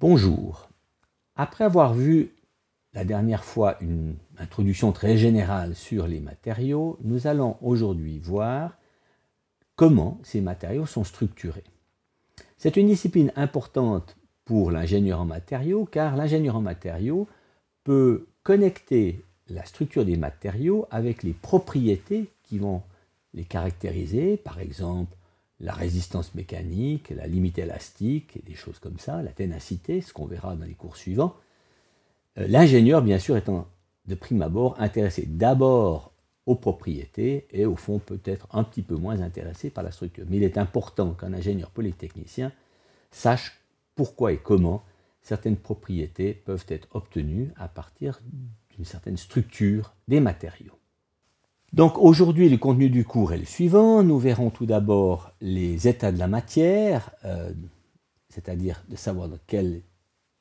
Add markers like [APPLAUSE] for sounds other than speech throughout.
Bonjour. Après avoir vu la dernière fois une introduction très générale sur les matériaux, nous allons aujourd'hui voir comment ces matériaux sont structurés. C'est une discipline importante pour l'ingénieur en matériaux car l'ingénieur en matériaux peut connecter la structure des matériaux avec les propriétés qui vont les caractériser, par exemple la résistance mécanique, la limite élastique, des choses comme ça, la ténacité, ce qu'on verra dans les cours suivants. Euh, l'ingénieur, bien sûr, étant de prime abord intéressé d'abord aux propriétés et au fond peut-être un petit peu moins intéressé par la structure. Mais il est important qu'un ingénieur polytechnicien sache pourquoi et comment certaines propriétés peuvent être obtenues à partir d'une certaine structure des matériaux. Donc aujourd'hui, le contenu du cours est le suivant. Nous verrons tout d'abord les états de la matière, euh, c'est-à-dire de savoir dans quel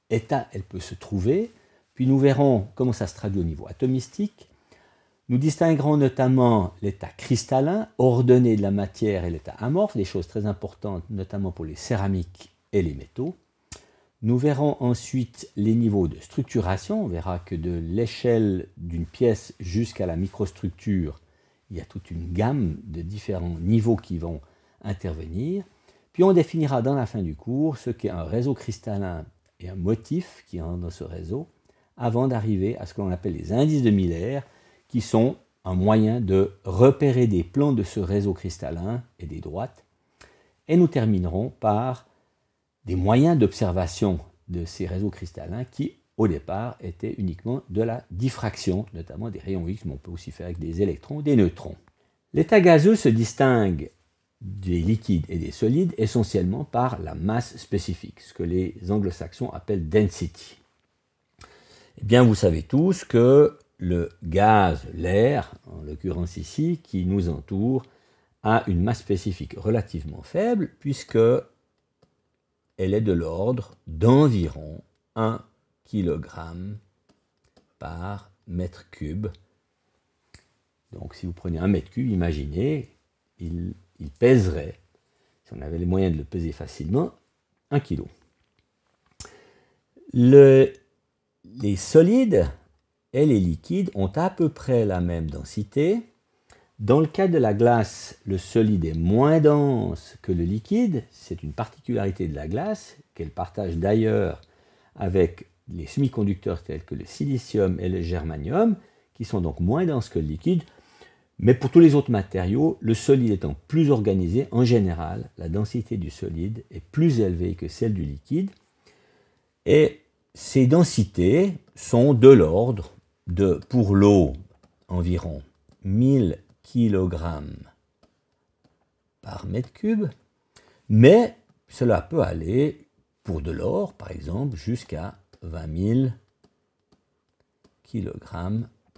état elle peut se trouver. Puis nous verrons comment ça se traduit au niveau atomistique. Nous distinguerons notamment l'état cristallin, ordonné de la matière, et l'état amorphe, des choses très importantes notamment pour les céramiques et les métaux. Nous verrons ensuite les niveaux de structuration. On verra que de l'échelle d'une pièce jusqu'à la microstructure, il y a toute une gamme de différents niveaux qui vont intervenir. Puis on définira dans la fin du cours ce qu'est un réseau cristallin et un motif qui rentre dans ce réseau, avant d'arriver à ce que l'on appelle les indices de Miller, qui sont un moyen de repérer des plans de ce réseau cristallin et des droites. Et nous terminerons par des moyens d'observation de ces réseaux cristallins qui, au départ, étaient uniquement de la diffraction, notamment des rayons X, mais on peut aussi faire avec des électrons des neutrons. L'état gazeux se distingue des liquides et des solides essentiellement par la masse spécifique, ce que les anglo-saxons appellent density. Eh bien, vous savez tous que le gaz, l'air, en l'occurrence ici, qui nous entoure, a une masse spécifique relativement faible, puisque elle est de l'ordre d'environ 1 kg par mètre cube. Donc si vous prenez un mètre cube, imaginez, il, pèserait, si on avait les moyens de le peser facilement, 1 kg. les solides et les liquides ont à peu près la même densité, dans le cas de la glace, le solide est moins dense que le liquide. C'est une particularité de la glace qu'elle partage d'ailleurs avec les semi-conducteurs tels que le silicium et le germanium, qui sont donc moins denses que le liquide. Mais pour tous les autres matériaux, le solide étant plus organisé, en général, la densité du solide est plus élevée que celle du liquide. Et ces densités sont de l'ordre de, pour l'eau, environ 1000 kg par mètre cube, mais cela peut aller pour de l'or, par exemple, jusqu'à 20 000 kg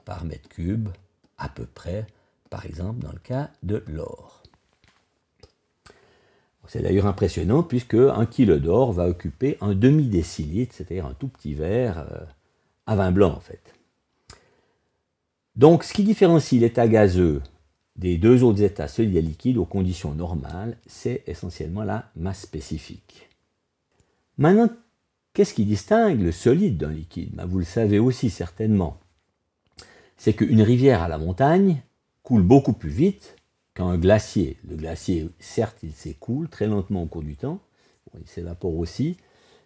par mètre cube, à peu près, par exemple, dans le cas de l'or. C'est d'ailleurs impressionnant puisque un kilo d'or va occuper un demi-décilitre, c'est-à-dire un tout petit verre euh, à vin blanc en fait. Donc ce qui différencie l'état gazeux des deux autres états solides et liquides aux conditions normales, c'est essentiellement la masse spécifique. Maintenant, qu'est-ce qui distingue le solide d'un liquide ben, Vous le savez aussi certainement. C'est qu'une rivière à la montagne coule beaucoup plus vite qu'un glacier. Le glacier, certes, il s'écoule très lentement au cours du temps, il s'évapore aussi,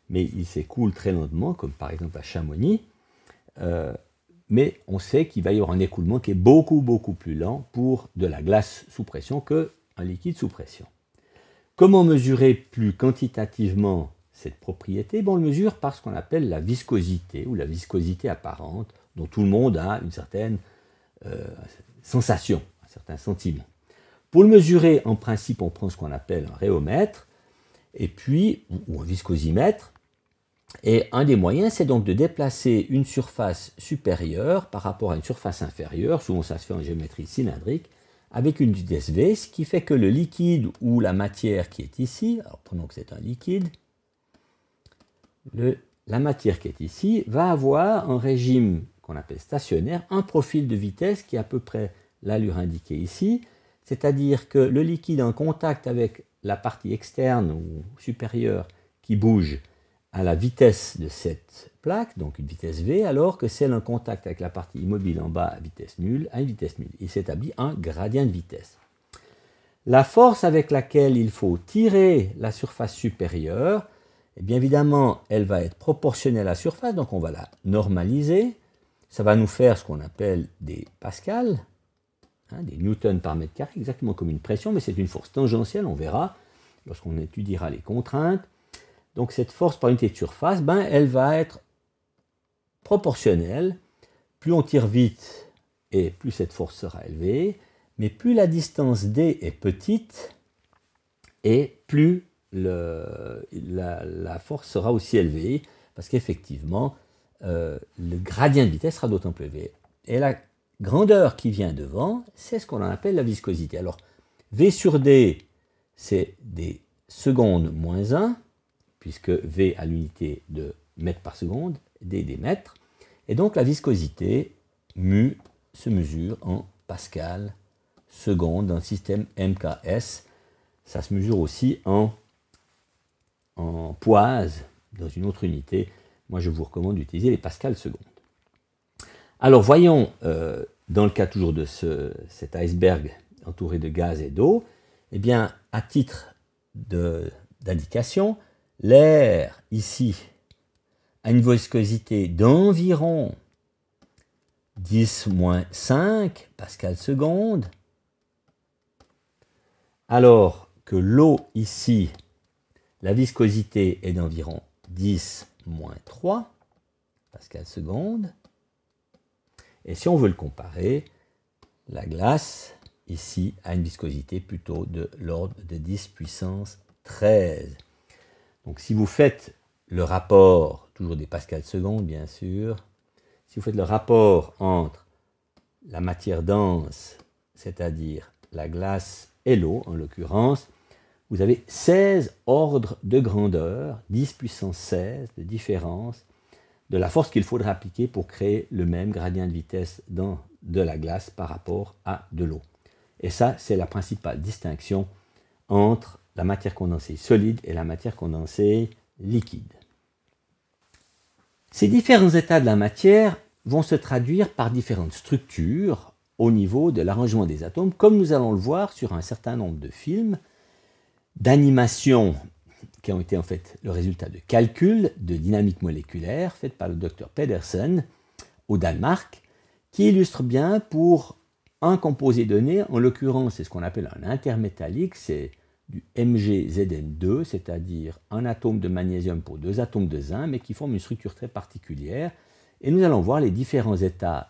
mais il s'écoule très lentement, comme par exemple à Chamonix. Euh, mais on sait qu'il va y avoir un écoulement qui est beaucoup, beaucoup plus lent pour de la glace sous pression un liquide sous pression. Comment mesurer plus quantitativement cette propriété bon, On le mesure par ce qu'on appelle la viscosité ou la viscosité apparente, dont tout le monde a une certaine euh, sensation, un certain sentiment. Pour le mesurer, en principe, on prend ce qu'on appelle un réomètre, et puis, ou un viscosimètre, et un des moyens, c'est donc de déplacer une surface supérieure par rapport à une surface inférieure, souvent ça se fait en géométrie cylindrique, avec une vitesse V, ce qui fait que le liquide ou la matière qui est ici, alors prenons que c'est un liquide, la matière qui est ici va avoir un régime qu'on appelle stationnaire, un profil de vitesse qui est à peu près l'allure indiquée ici, c'est-à-dire que le liquide en contact avec la partie externe ou supérieure qui bouge, à la vitesse de cette plaque, donc une vitesse V, alors que celle en contact avec la partie immobile en bas à vitesse nulle à une vitesse nulle. Il s'établit un gradient de vitesse. La force avec laquelle il faut tirer la surface supérieure, eh bien évidemment, elle va être proportionnelle à la surface, donc on va la normaliser. Ça va nous faire ce qu'on appelle des pascals, hein, des newtons par mètre carré, exactement comme une pression, mais c'est une force tangentielle, on verra lorsqu'on étudiera les contraintes. Donc cette force par unité de surface, ben, elle va être proportionnelle. Plus on tire vite et plus cette force sera élevée, mais plus la distance D est petite et plus la, force sera aussi élevée, parce qu'effectivement, euh, le gradient de vitesse sera d'autant plus élevé. Et la grandeur qui vient devant, c'est ce qu'on appelle la viscosité. Alors, V sur D, c'est des secondes moins 1, puisque V a l'unité de mètres par seconde, D des mètres. Et donc la viscosité, mu, se mesure en pascal seconde dans le système MKS. Ça se mesure aussi en, en poise dans une autre unité. Moi, je vous recommande d'utiliser les pascales secondes. Alors, voyons, euh, dans le cas toujours de cet iceberg entouré de gaz et d'eau, eh bien, à titre d'indication, L'air, ici, a une viscosité d'environ 10 moins 5 pascal seconde, alors que l'eau, ici, la viscosité est d'environ 10 moins 3 pascal seconde. Et si on veut le comparer, la glace, ici, a une viscosité plutôt de l'ordre de 10 puissance 13 donc si vous faites le rapport, toujours des pascals secondes bien sûr, si vous faites le rapport entre la matière dense, c'est-à-dire la glace et l'eau en l'occurrence, vous avez 16 ordres de grandeur, 10 puissance 16 de différence, de la force qu'il faudra appliquer pour créer le même gradient de vitesse dans de la glace par rapport à de l'eau. Et ça, c'est la principale distinction entre la matière condensée solide et la matière condensée liquide. Ces différents états de la matière vont se traduire par différentes structures au niveau de l'arrangement des atomes, comme nous allons le voir sur un certain nombre de films d'animations qui ont été en fait le résultat de calculs de dynamique moléculaire faits par le docteur Pedersen au Danemark, qui illustre bien pour un composé donné, en l'occurrence c'est ce qu'on appelle un intermétallique, c'est du MgZn2, c'est-à-dire un atome de magnésium pour deux atomes de zinc, mais qui forment une structure très particulière. Et nous allons voir les différents états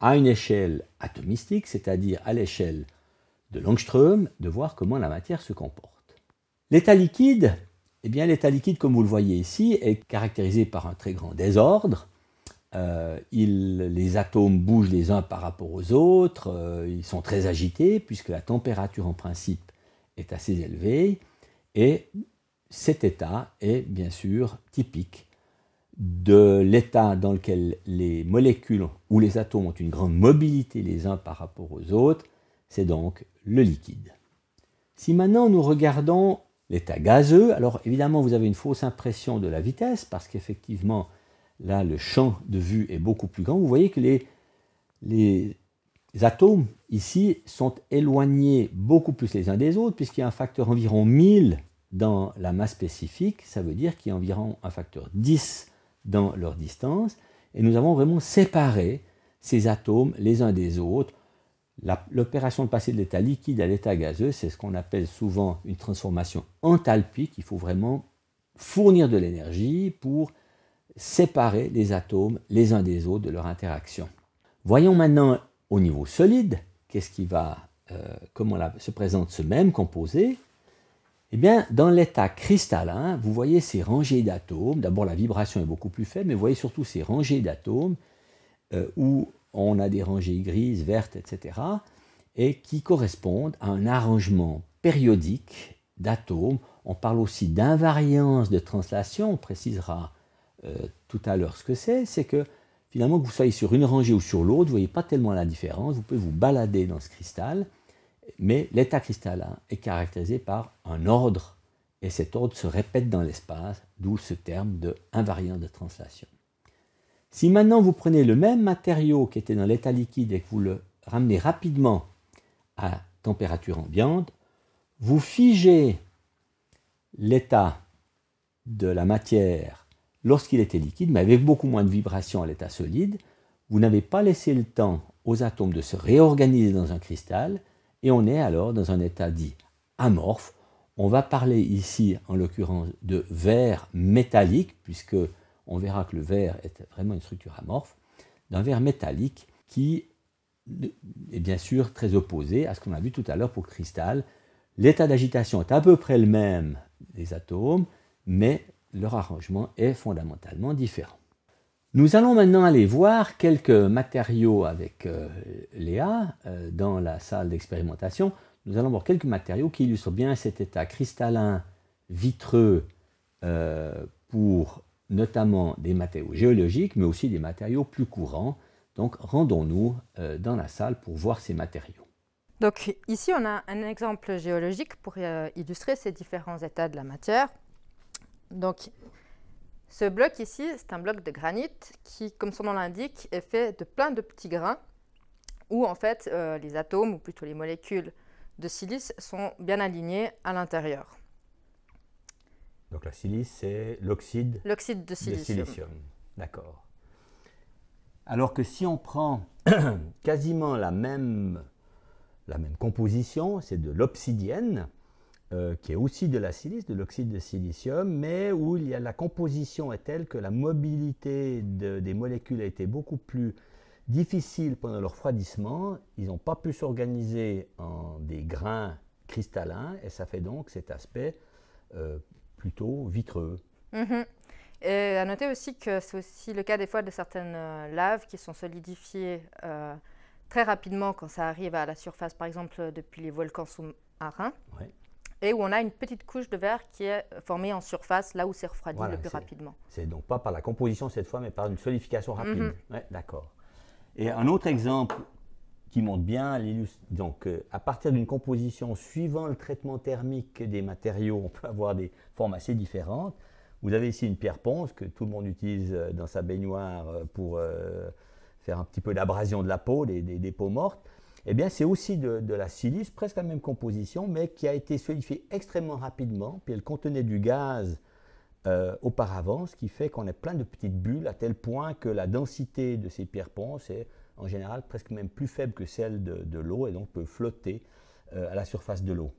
à une échelle atomistique, c'est-à-dire à, l'échelle de Langström, de voir comment la matière se comporte. L'état liquide, eh bien l'état liquide, comme vous le voyez ici, est caractérisé par un très grand désordre. Euh, les atomes bougent les uns par rapport aux autres, euh, ils sont très agités, puisque la température en principe est assez élevé et cet état est bien sûr typique de l'état dans lequel les molécules ou les atomes ont une grande mobilité les uns par rapport aux autres, c'est donc le liquide. Si maintenant nous regardons l'état gazeux, alors évidemment vous avez une fausse impression de la vitesse parce qu'effectivement là le champ de vue est beaucoup plus grand. Vous voyez que les, les les atomes, ici, sont éloignés beaucoup plus les uns des autres, puisqu'il y a un facteur environ 1000 dans la masse spécifique, ça veut dire qu'il y a environ un facteur 10 dans leur distance, et nous avons vraiment séparé ces atomes les uns des autres. L'opération de passer de l'état liquide à l'état gazeux, c'est ce qu'on appelle souvent une transformation enthalpique. Il faut vraiment fournir de l'énergie pour séparer les atomes les uns des autres de leur interaction. Voyons maintenant au niveau solide, qu'est-ce qui va, euh, comment se présente ce même composé Eh bien, dans l'état cristallin, vous voyez ces rangées d'atomes. D'abord, la vibration est beaucoup plus faible, mais vous voyez surtout ces rangées d'atomes euh, où on a des rangées grises, vertes, etc., et qui correspondent à un arrangement périodique d'atomes. On parle aussi d'invariance de translation, on précisera euh, tout à l'heure ce que c'est, c'est que Finalement, que vous soyez sur une rangée ou sur l'autre, vous ne voyez pas tellement la différence. Vous pouvez vous balader dans ce cristal, mais l'état cristallin hein, est caractérisé par un ordre. Et cet ordre se répète dans l'espace, d'où ce terme de invariant de translation. Si maintenant vous prenez le même matériau qui était dans l'état liquide et que vous le ramenez rapidement à température ambiante, vous figez l'état de la matière lorsqu'il était liquide, mais avec beaucoup moins de vibrations à l'état solide, vous n'avez pas laissé le temps aux atomes de se réorganiser dans un cristal, et on est alors dans un état dit amorphe. On va parler ici, en l'occurrence, de verre métallique, puisque on verra que le verre est vraiment une structure amorphe, d'un verre métallique qui est bien sûr très opposé à ce qu'on a vu tout à l'heure pour le cristal. L'état d'agitation est à peu près le même des atomes, mais leur arrangement est fondamentalement différent. Nous allons maintenant aller voir quelques matériaux avec euh, Léa euh, dans la salle d'expérimentation. Nous allons voir quelques matériaux qui illustrent bien cet état cristallin vitreux euh, pour notamment des matériaux géologiques, mais aussi des matériaux plus courants. Donc rendons-nous dans la salle pour voir ces matériaux. Donc ici, on a un exemple géologique pour illustrer ces différents états de la matière. Donc, ce bloc ici, c'est un bloc de granit qui, comme son nom l'indique, est fait de plein de petits grains où en fait euh, les atomes, ou plutôt les molécules de silice, sont bien alignés à l'intérieur. Donc la silice, c'est l'oxyde de silicium. D'accord. Alors que si on prend [CLEARS THROAT] quasiment la même composition, c'est de l'obsidienne, euh, qui est aussi de la silice, de l'oxyde de silicium, mais où il a, la composition est telle que la mobilité des molécules a été beaucoup plus difficile pendant leur refroidissement. Ils n'ont pas pu s'organiser en des grains cristallins, et ça fait donc cet aspect euh, plutôt vitreux. Mhm. Et à noter aussi que c'est aussi le cas des fois de certaines euh, laves qui sont solidifiées très rapidement quand ça arrive à la surface, par exemple depuis les volcans sous-marins et où on a une petite couche de verre qui est formée en surface, là où c'est refroidi le plus rapidement. C'est donc pas par la composition cette fois, mais par une solidification mhm. rapide. D'accord. Et un autre exemple qui montre bien donc euh, à partir d'une composition suivant le traitement thermique des matériaux, on peut avoir des formes assez différentes. Vous avez ici une pierre ponce que tout le monde utilise euh, dans sa baignoire euh, pour faire un petit peu d'abrasion de la peau, des peaux mortes. Eh bien c'est aussi de, la silice, presque la même composition, mais qui a été solidifiée extrêmement rapidement, puis elle contenait du gaz euh, auparavant, ce qui fait qu'on a plein de petites bulles, à tel point que la densité de ces pierres ponces est en général presque même plus faible que celle de, l'eau, et donc peut flotter euh, à la surface de l'eau.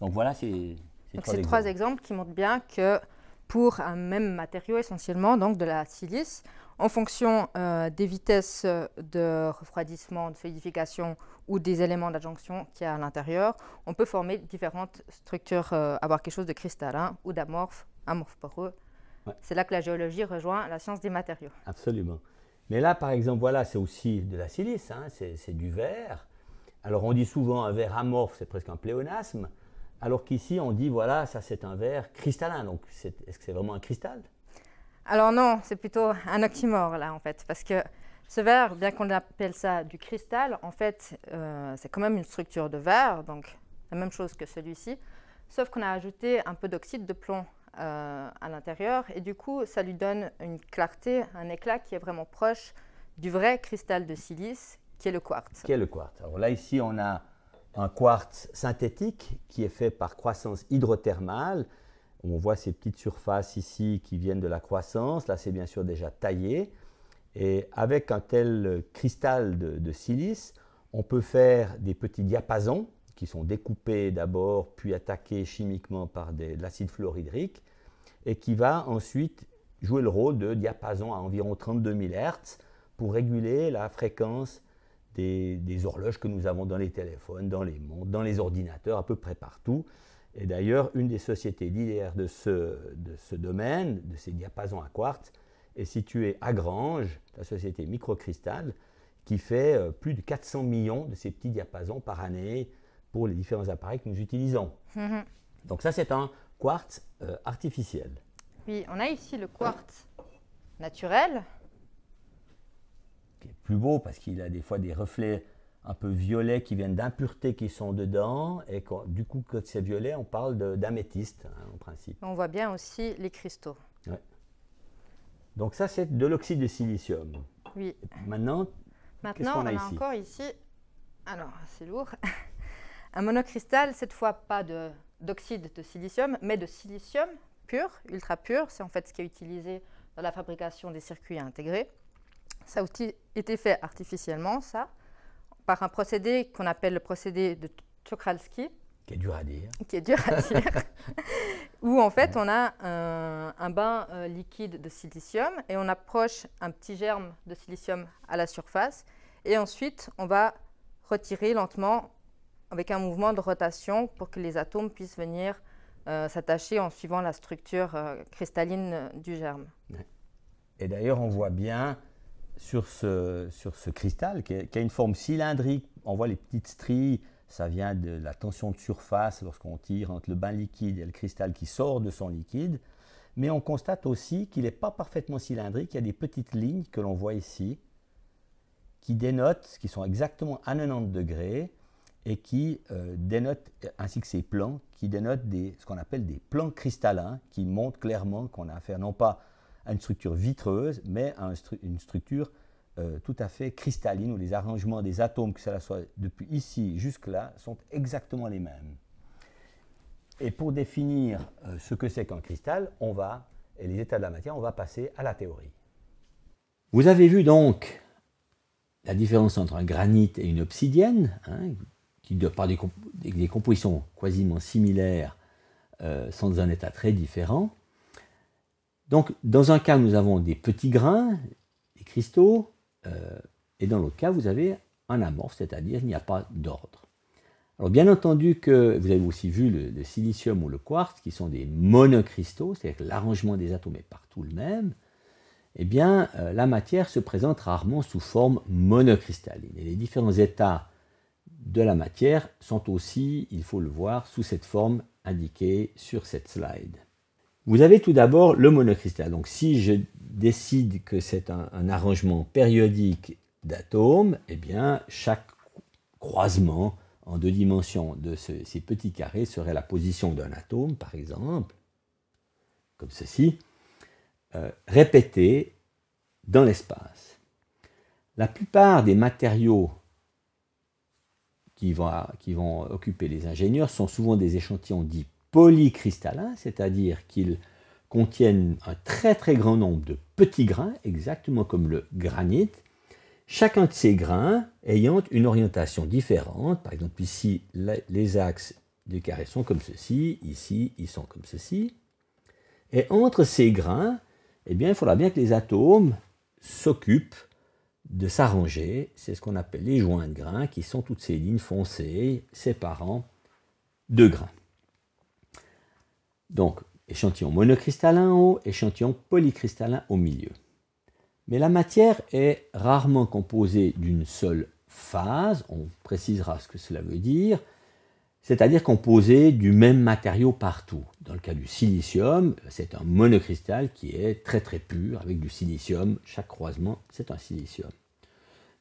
Donc voilà ces, trois exemples qui montrent bien que pour un même matériau essentiellement, donc de la silice, en fonction euh, des vitesses de refroidissement, de solidification ou des éléments d'adjonction qu'il y a à l'intérieur, on peut former différentes structures, euh, avoir quelque chose de cristallin ou d'amorphe, amorphe pour eux. C'est là que la géologie rejoint la science des matériaux. Absolument. Mais là, par exemple, voilà, c'est aussi de la silice, hein, c'est du verre. Alors on dit souvent un verre amorphe, c'est presque un pléonasme, alors qu'ici on dit voilà, ça c'est un verre cristallin. Donc est-ce que c'est vraiment un cristal alors non, c'est plutôt un oxymore là en fait, parce que ce verre, bien qu'on appelle ça du cristal, en fait, euh, c'est quand même une structure de verre, donc la même chose que celui-ci, sauf qu'on a ajouté un peu d'oxyde de plomb euh, à l'intérieur, et du coup, ça lui donne une clarté, un éclat qui est vraiment proche du vrai cristal de silice, qui est le quartz. Qui est le quartz. Alors là, ici, on a un quartz synthétique qui est fait par croissance hydrothermale, on voit ces petites surfaces ici qui viennent de la croissance. Là, c'est bien sûr déjà taillé. Et avec un tel cristal de, silice, on peut faire des petits diapasons qui sont découpés d'abord, puis attaqués chimiquement par des, de l'acide fluorhydrique, et qui va ensuite jouer le rôle de diapason à environ 32 000 Hz pour réguler la fréquence des, des, horloges que nous avons dans les téléphones, dans les montres, dans les ordinateurs, à peu près partout. Et d'ailleurs, une des sociétés leaders de ce, de ce domaine, de ces diapasons à quartz, est située à Grange, la société Microcristal, qui fait euh, plus de 400 millions de ces petits diapasons par année pour les différents appareils que nous utilisons. Mhm. Donc ça, c'est un quartz euh, artificiel. Oui, on a ici le quartz naturel. Qui est plus beau parce qu'il a des fois des reflets un peu violets qui viennent d'impuretés qui sont dedans. Et du coup, quand c'est violet, on parle d'améthyste, hein, en principe. On voit bien aussi les cristaux. Ouais. Donc ça, c'est de l'oxyde de silicium. Oui. Maintenant, Maintenant on, a, ici? encore ici, alors c'est lourd, [LAUGHS] un monocristal, cette fois pas d'oxyde de, de silicium, mais de silicium pur, ultra pur. C'est en fait ce qui est utilisé dans la fabrication des circuits intégrés. Ça a été fait artificiellement, ça par un procédé qu'on appelle le procédé de Tchokralsky. Qui est dur à dire. Qui est dur à [LAUGHS] dire. où en fait, on a un, bain euh, liquide de silicium et on approche un petit germe de silicium à la surface. Et ensuite, on va retirer lentement avec un mouvement de rotation pour que les atomes puissent venir euh, s'attacher en suivant la structure euh, cristalline du germe. Et d'ailleurs, on voit bien sur ce, sur ce cristal qui a, une forme cylindrique. On voit les petites stries, ça vient de la tension de surface lorsqu'on tire entre le bain liquide et le cristal qui sort de son liquide. Mais on constate aussi qu'il n'est pas parfaitement cylindrique. Il y a des petites lignes que l'on voit ici qui dénotent, qui sont exactement à 90 degrés et qui euh, dénotent, ainsi que ces plans, qui dénotent ce qu'on appelle des plans cristallins, qui montrent clairement qu'on a affaire non pas à une structure vitreuse, mais à une structure euh, tout à fait cristalline, où les arrangements des atomes, que cela soit depuis ici jusque-là, sont exactement les mêmes. Et pour définir euh, ce que c'est qu'un cristal, on va, et les états de la matière, on va passer à la théorie. Vous avez vu donc la différence entre un granit et une obsidienne, hein, qui, par des, compositions quasiment similaires, euh, sont dans un état très différent. Donc, dans un cas, nous avons des petits grains, des cristaux, euh, et dans l'autre cas, vous avez un amorphe, c'est-à-dire il n'y a pas d'ordre. Alors, bien entendu que vous avez aussi vu le, silicium ou le quartz, qui sont des monocristaux, c'est-à-dire que l'arrangement des atomes est partout le même. Eh bien, euh, la matière se présente rarement sous forme monocristalline. Et les différents états de la matière sont aussi, il faut le voir, sous cette forme indiquée sur cette slide. Vous avez tout d'abord le monocristal. Donc si je décide que c'est un, arrangement périodique d'atomes, eh bien chaque croisement en deux dimensions de ces petits carrés serait la position d'un atome, par exemple, comme ceci, euh, répété dans l'espace. La plupart des matériaux qui vont, qui vont occuper les ingénieurs sont souvent des échantillons dits polycristallins, c'est-à-dire qu'ils contiennent un très très grand nombre de petits grains, exactement comme le granit, chacun de ces grains ayant une orientation différente. Par exemple, ici, les axes du carré sont comme ceci, ici, ils sont comme ceci. Et entre ces grains, eh bien, il faudra bien que les atomes s'occupent de s'arranger. C'est ce qu'on appelle les joints de grains, qui sont toutes ces lignes foncées séparant deux grains. Donc, échantillon monocristallin en haut, échantillon polycristallin au milieu. Mais la matière est rarement composée d'une seule phase, on précisera ce que cela veut dire, c'est-à-dire composée du même matériau partout. Dans le cas du silicium, c'est un monocristal qui est très très pur, avec du silicium, chaque croisement, c'est un silicium.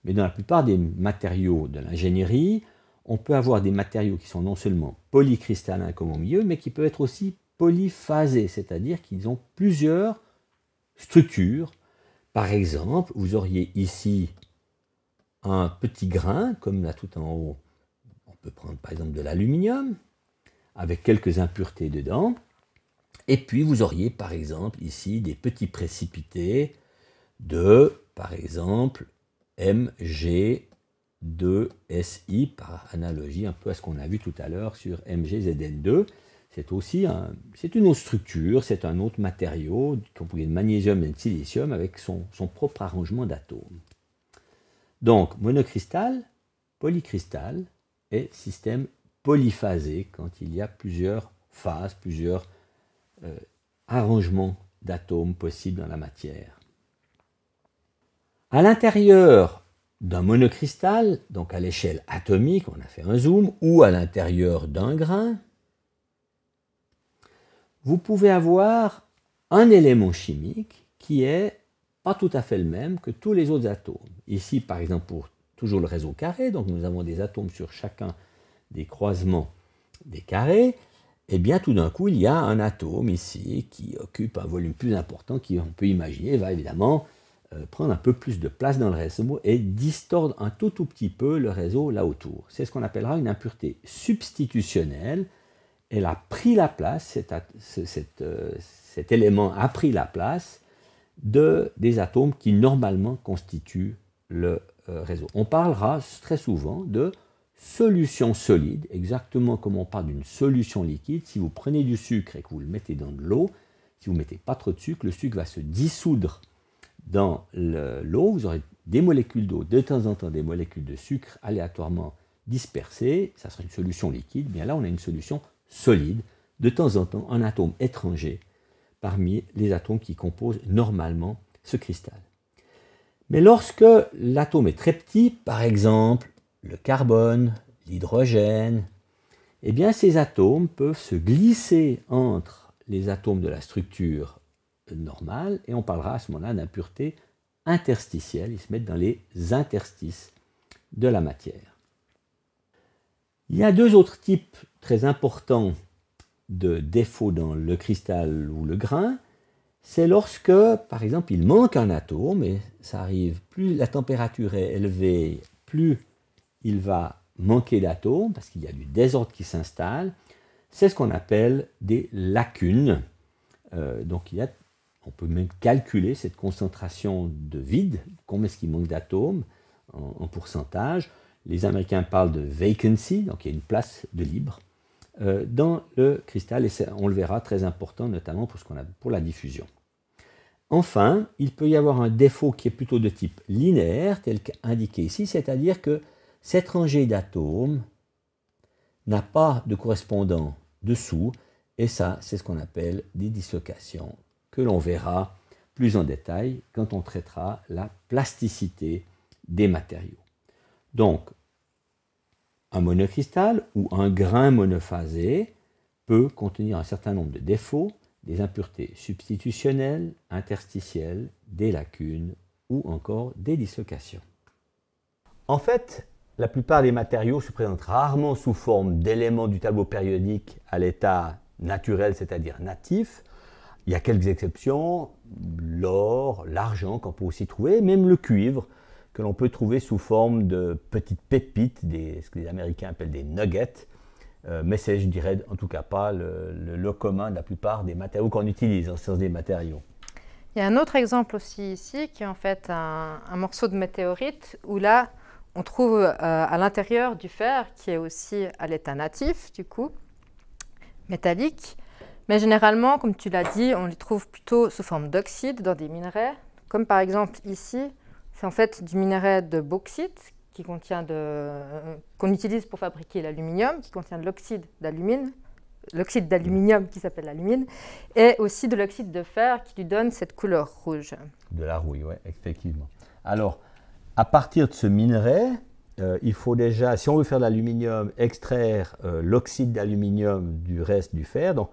Mais dans la plupart des matériaux de l'ingénierie, on peut avoir des matériaux qui sont non seulement polycristallins comme au milieu, mais qui peuvent être aussi polyphasés, c'est-à-dire qu'ils ont plusieurs structures. Par exemple, vous auriez ici un petit grain, comme là tout en haut. On peut prendre par exemple de l'aluminium, avec quelques impuretés dedans. Et puis vous auriez par exemple ici des petits précipités de, par exemple, MG2SI, par analogie un peu à ce qu'on a vu tout à l'heure sur MGZN2. C'est aussi c'est une autre structure, c'est un autre matériau composé de magnésium et de silicium avec son, propre arrangement d'atomes. Donc, monocristal, polycristal et système polyphasé quand il y a plusieurs phases, plusieurs euh, arrangements d'atomes possibles dans la matière. À l'intérieur d'un monocristal, donc à l'échelle atomique, on a fait un zoom, ou à l'intérieur d'un grain, vous pouvez avoir un élément chimique qui est pas tout à fait le même que tous les autres atomes. Ici, par exemple, pour toujours le réseau carré, donc nous avons des atomes sur chacun des croisements des carrés, et eh bien tout d'un coup, il y a un atome ici qui occupe un volume plus important qui, on peut imaginer, va évidemment euh, prendre un peu plus de place dans le réseau et distordre un tout, tout petit peu le réseau là autour. C'est ce qu'on appellera une impureté substitutionnelle, elle a pris la place, euh, cet, élément a pris la place de, des atomes qui normalement constituent le euh, réseau. On parlera très souvent de solution solide, exactement comme on parle d'une solution liquide. Si vous prenez du sucre et que vous le mettez dans de l'eau, si vous ne mettez pas trop de sucre, le sucre va se dissoudre dans l'eau. Vous aurez des molécules d'eau, de temps en temps des molécules de sucre aléatoirement dispersées. Ça sera une solution liquide. Bien là, on a une solution solide, de temps en temps un atome étranger parmi les atomes qui composent normalement ce cristal. Mais lorsque l'atome est très petit, par exemple le carbone, l'hydrogène, eh bien ces atomes peuvent se glisser entre les atomes de la structure normale et on parlera à ce moment-là d'impureté interstitielle, ils se mettent dans les interstices de la matière. Il y a deux autres types très importants de défauts dans le cristal ou le grain. C'est lorsque, par exemple, il manque un atome, et ça arrive, plus la température est élevée, plus il va manquer d'atomes, parce qu'il y a du désordre qui s'installe. C'est ce qu'on appelle des lacunes. Euh, donc on peut même calculer cette concentration de vide, combien est-ce manque d'atomes en pourcentage les Américains parlent de vacancy, donc il y a une place de libre, euh, dans le cristal, et on le verra très important notamment pour, ce qu'on a, pour la diffusion. Enfin, il peut y avoir un défaut qui est plutôt de type linéaire, tel qu'indiqué ici, c'est-à-dire que cette rangée d'atomes n'a pas de correspondant dessous, et ça, c'est ce qu'on appelle des dislocations, que l'on verra plus en détail quand on traitera la plasticité des matériaux. Donc, un monocristal ou un grain monophasé peut contenir un certain nombre de défauts, des impuretés substitutionnelles, interstitielles, des lacunes ou encore des dislocations. En fait, la plupart des matériaux se présentent rarement sous forme d'éléments du tableau périodique à l'état naturel, c'est-à-dire natif. Il y a quelques exceptions, l'or, l'argent qu'on peut aussi trouver, même le cuivre, que l'on peut trouver sous forme de petites pépites, ce que les Américains appellent des nuggets. Euh, mais c'est, je dirais, en tout cas pas le, le, commun de la plupart des matériaux qu'on utilise en hein, sciences des matériaux. Il y a un autre exemple aussi ici qui est en fait un, un morceau de météorite où là on trouve euh, à l'intérieur du fer qui est aussi à l'état natif du coup, métallique. Mais généralement, comme tu l'as dit, on les trouve plutôt sous forme d'oxyde dans des minerais, comme par exemple ici c'est en fait du minerai de bauxite qui euh, qu'on utilise pour fabriquer l'aluminium, qui contient de l'oxyde d'alumine, l'oxyde d'aluminium qui s'appelle l'alumine, et aussi de l'oxyde de fer qui lui donne cette couleur rouge. De la rouille, oui, effectivement. Alors, à partir de ce minerai, euh, il faut déjà, si on veut faire de l'aluminium, extraire euh, l'oxyde d'aluminium du reste du fer. Donc,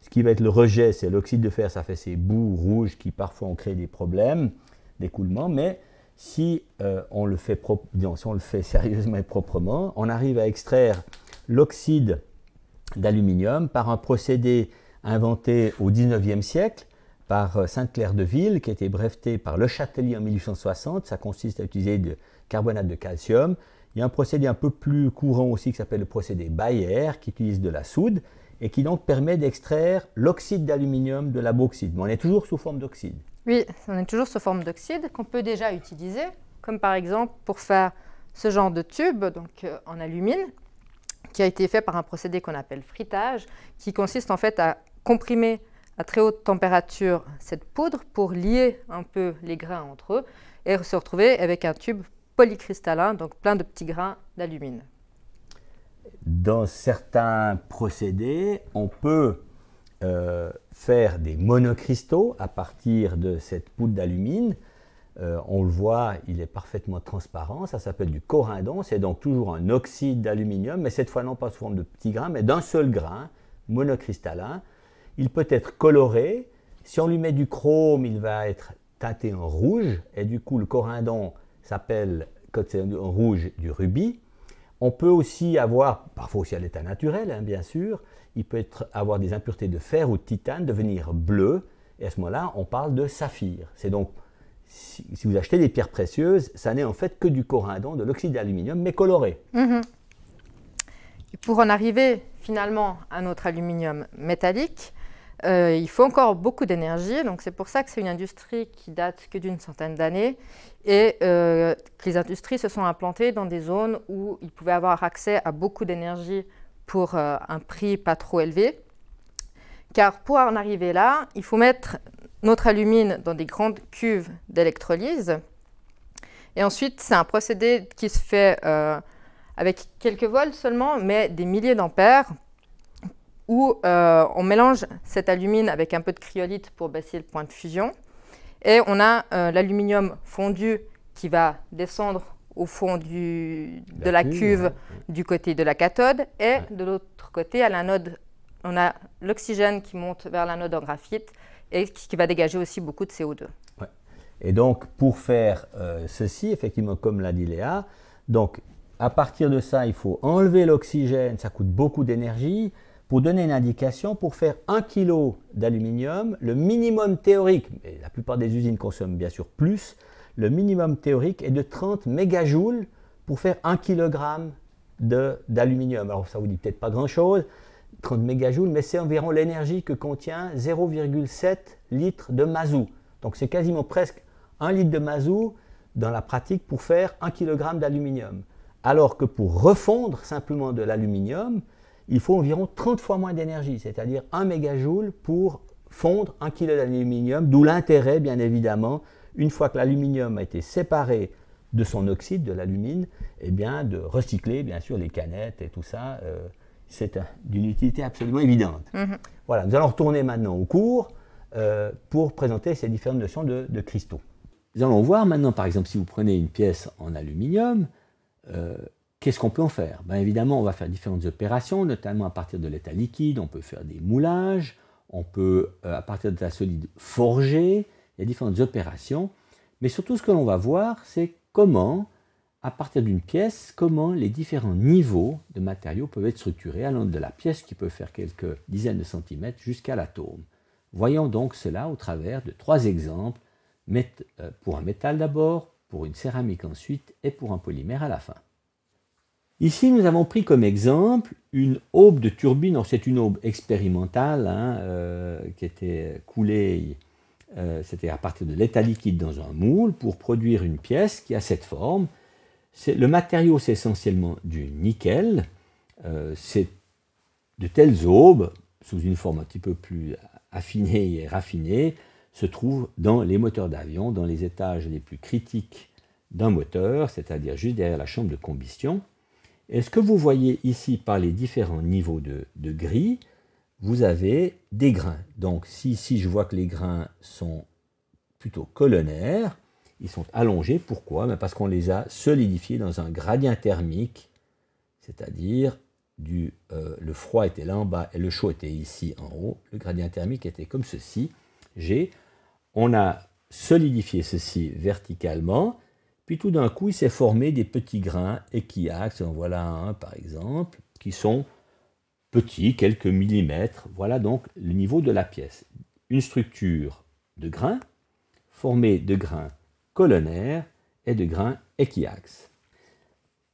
ce qui va être le rejet, c'est l'oxyde de fer, ça fait ces bouts rouges qui parfois ont créé des problèmes d'écoulement, mais si, euh, on le fait on le fait sérieusement et proprement, on arrive à extraire l'oxyde d'aluminium par un procédé inventé au 19e siècle par euh, Sainte-Claire de Ville, qui a été breveté par Le Châtelier en 1860. Ça consiste à utiliser du carbonate de calcium. Il y a un procédé un peu plus courant aussi qui s'appelle le procédé Bayer, qui utilise de la soude et qui donc permet d'extraire l'oxyde d'aluminium de la bauxite. Mais on est toujours sous forme d'oxyde. Oui, on est toujours sous forme d'oxyde qu'on peut déjà utiliser, comme par exemple pour faire ce genre de tube donc euh, en alumine, qui a été fait par un procédé qu'on appelle fritage, qui consiste en fait à comprimer à très haute température cette poudre pour lier un peu les grains entre eux et se retrouver avec un tube polycristallin, donc plein de petits grains d'alumine dans certains procédés, on peut euh, faire des monocristaux à partir de cette poudre d'alumine. Euh, on le voit, il est parfaitement transparent. Ça s'appelle du corindon. C'est donc toujours un oxyde d'aluminium, mais cette fois non pas sous forme de petits grains, mais d'un seul grain, monocristallin. Il peut être coloré. Si on lui met du chrome, il va être teinté en rouge. Et du coup, le corindon s'appelle, quand c'est en rouge, du rubis. On peut aussi avoir, parfois aussi à l'état naturel, hein, bien sûr, il peut être, avoir des impuretés de fer ou de titane, devenir bleu, et à ce moment-là, on parle de saphir. C'est donc, si, vous achetez des pierres précieuses, ça n'est en fait que du corindon, de l'oxyde d'aluminium, mais coloré. Mhm. pour en arriver finalement à notre aluminium métallique, euh, il faut encore beaucoup d'énergie, donc c'est pour ça que c'est une industrie qui date que d'une centaine d'années et euh, que les industries se sont implantées dans des zones où ils pouvaient avoir accès à beaucoup d'énergie pour euh, un prix pas trop élevé. Car pour en arriver là, il faut mettre notre alumine dans des grandes cuves d'électrolyse. Et ensuite, c'est un procédé qui se fait avec quelques vols seulement, mais des milliers d'ampères où euh, on mélange cette alumine avec un peu de cryolite pour baisser le point de fusion. Et on a euh, l'aluminium fondu qui va descendre au fond de la, cuve du côté de la cathode. Et de l'autre côté, à l'anode, on a l'oxygène qui monte vers l'anode en graphite et qui, va dégager aussi beaucoup de CO2. Et donc, pour faire euh, ceci, effectivement, comme l'a dit Léa, donc à partir de ça, il faut enlever l'oxygène, ça coûte beaucoup d'énergie. Pour donner une indication, pour faire 1 kg d'aluminium, le minimum théorique, mais la plupart des usines consomment bien sûr plus, le minimum théorique est de 30 mégajoules pour faire 1 kg d'aluminium. Alors ça vous dit peut-être pas grand-chose, 30 mégajoules, mais c'est environ l'énergie que contient 0,7 litre de mazout. Donc c'est quasiment presque 1 litre de mazout dans la pratique pour faire 1 kg d'aluminium. Alors que pour refondre simplement de l'aluminium, il faut environ 30 fois moins d'énergie, c'est-à-dire 1 mégajoule pour fondre 1 kg d'aluminium, d'où l'intérêt, bien évidemment, une fois que l'aluminium a été séparé de son oxyde, de l'alumine, eh bien, de recycler, bien sûr, les canettes et tout ça. Euh, c'est d'une utilité absolument évidente. Mhm. Voilà, nous allons retourner maintenant au cours euh, pour présenter ces différentes notions de, cristaux. Nous allons voir maintenant, par exemple, si vous prenez une pièce en aluminium, euh, Qu'est-ce qu'on peut en faire ben Évidemment, on va faire différentes opérations, notamment à partir de l'état liquide, on peut faire des moulages, on peut, euh, à partir de l'état solide, forger, il y a différentes opérations. Mais surtout, ce que l'on va voir, c'est comment, à partir d'une pièce, comment les différents niveaux de matériaux peuvent être structurés, allant de la pièce qui peut faire quelques dizaines de centimètres jusqu'à l'atome. Voyons donc cela au travers de trois exemples, euh, pour un métal d'abord, pour une céramique ensuite et pour un polymère à la fin. Ici, nous avons pris comme exemple une aube de turbine. C'est une aube expérimentale hein, euh, qui était coulée, euh, c'était à partir de l'état liquide dans un moule pour produire une pièce qui a cette forme. Le matériau, c'est essentiellement du nickel. Euh, de telles aubes, sous une forme un petit peu plus affinée et raffinée, se trouvent dans les moteurs d'avion, dans les étages les plus critiques d'un moteur, c'est-à-dire juste derrière la chambre de combustion. Et ce que vous voyez ici par les différents niveaux de, gris, vous avez des grains. Donc si ici si je vois que les grains sont plutôt colonnaires, ils sont allongés. Pourquoi ben, Parce qu'on les a solidifiés dans un gradient thermique, c'est-à-dire du, euh, le froid était là en bas et le chaud était ici en haut. Le gradient thermique était comme ceci. On a solidifié ceci verticalement puis tout d'un coup, il s'est formé des petits grains équiaxes, en voilà un par exemple, qui sont petits, quelques millimètres. Voilà donc le niveau de la pièce. Une structure de grains formée de grains colonnaires et de grains équiaxes.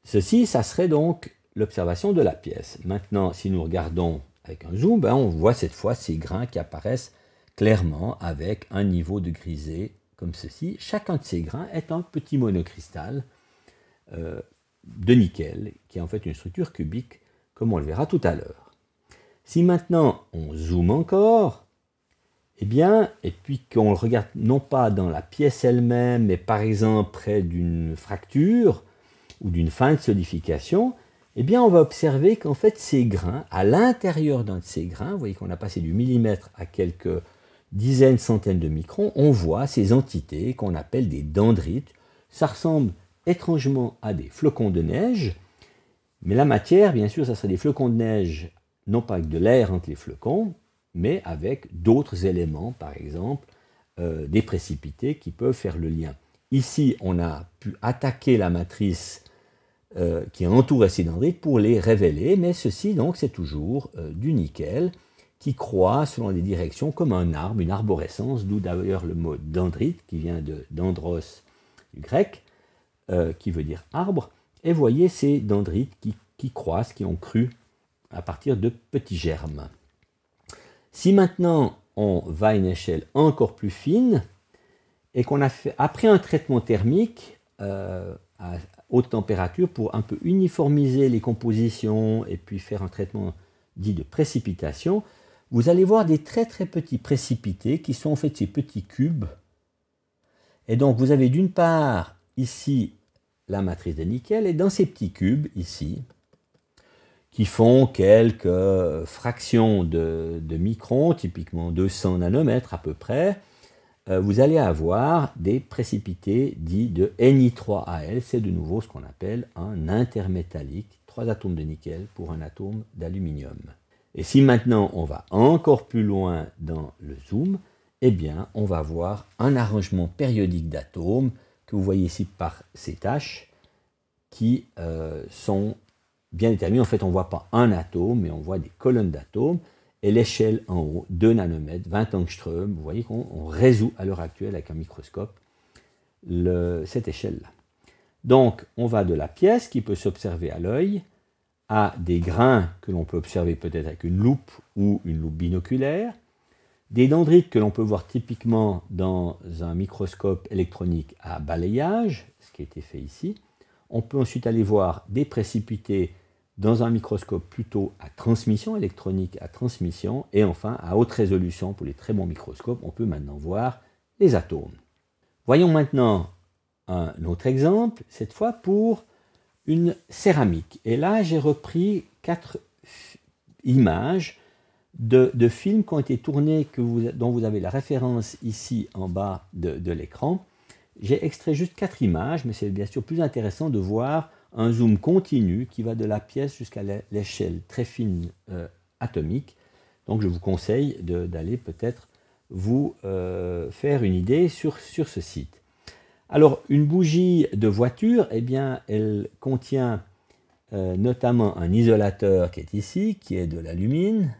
Ceci, ça serait donc l'observation de la pièce. Maintenant, si nous regardons avec un zoom, ben, on voit cette fois ces grains qui apparaissent clairement avec un niveau de grisé comme ceci, chacun de ces grains est un petit monocristal euh, de nickel, qui est en fait une structure cubique, comme on le verra tout à l'heure. Si maintenant on zoome encore, eh bien, et puis qu'on le regarde non pas dans la pièce elle-même, mais par exemple près d'une fracture ou d'une fin de solidification, eh bien, on va observer qu'en fait, ces grains, à l'intérieur d'un de ces grains, vous voyez qu'on a passé du millimètre à quelques dizaines, centaines de microns, on voit ces entités qu'on appelle des dendrites. Ça ressemble étrangement à des flocons de neige, mais la matière, bien sûr, ça serait des flocons de neige, non pas avec de l'air entre les flocons, mais avec d'autres éléments, par exemple euh, des précipités qui peuvent faire le lien. Ici, on a pu attaquer la matrice euh, qui entoure ces dendrites pour les révéler, mais ceci, donc, c'est toujours euh, du nickel qui croît selon des directions comme un arbre, une arborescence, d'où d'ailleurs le mot dendrite, qui vient de dendros du grec, euh, qui veut dire arbre. Et voyez ces dendrites qui, croissent, qui ont cru à partir de petits germes. Si maintenant on va à une échelle encore plus fine et qu'on a fait, après un traitement thermique euh, à haute température pour un peu uniformiser les compositions et puis faire un traitement dit de précipitation, vous allez voir des très très petits précipités qui sont en fait ces petits cubes. Et donc vous avez d'une part ici la matrice de nickel et dans ces petits cubes ici, qui font quelques fractions de, microns, typiquement 200 nanomètres à peu près, euh, vous allez avoir des précipités dits de Ni3Al. C'est de nouveau ce qu'on appelle un intermétallique, trois atomes de nickel pour un atome d'aluminium. Et si maintenant on va encore plus loin dans le zoom, eh bien on va voir un arrangement périodique d'atomes que vous voyez ici par ces tâches qui euh, sont bien déterminés. En fait, on ne voit pas un atome, mais on voit des colonnes d'atomes. Et l'échelle en haut, 2 nanomètres, 20 angströms, vous voyez qu'on résout à l'heure actuelle avec un microscope cette échelle-là. Donc, on va de la pièce qui peut s'observer à l'œil à des grains que l'on peut observer peut-être avec une loupe ou une loupe binoculaire, des dendrites que l'on peut voir typiquement dans un microscope électronique à balayage, ce qui a été fait ici. On peut ensuite aller voir des précipités dans un microscope plutôt à transmission électronique, à transmission, et enfin à haute résolution pour les très bons microscopes, on peut maintenant voir les atomes. Voyons maintenant un autre exemple, cette fois pour une céramique. Et là, j'ai repris quatre images de, films qui ont été tournés, dont vous avez la référence ici en bas de, l'écran. J'ai extrait juste quatre images, mais c'est bien sûr plus intéressant de voir un zoom continu qui va de la pièce jusqu'à l'échelle très fine euh, atomique. Donc je vous conseille d'aller peut-être vous euh, faire une idée sur ce site. Alors, une bougie de voiture, eh bien, elle contient euh, notamment un isolateur qui est ici, qui est de l'alumine.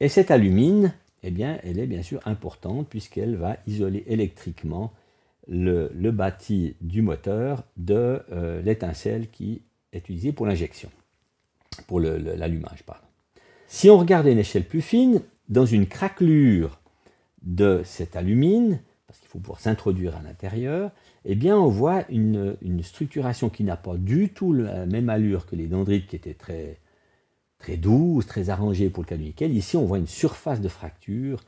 Et cette alumine, eh bien, elle est bien sûr importante puisqu'elle va isoler électriquement le, bâti du moteur de euh, l'étincelle qui est utilisée pour l'injection, pour l'allumage. Si on regarde une échelle plus fine, dans une craquelure de cette alumine, parce qu'il faut pouvoir s'introduire à l'intérieur, eh bien on voit une, structuration qui n'a pas du tout la même allure que les dendrites qui étaient très, très douces, très arrangées pour le cas du nickel. Ici on voit une surface de fracture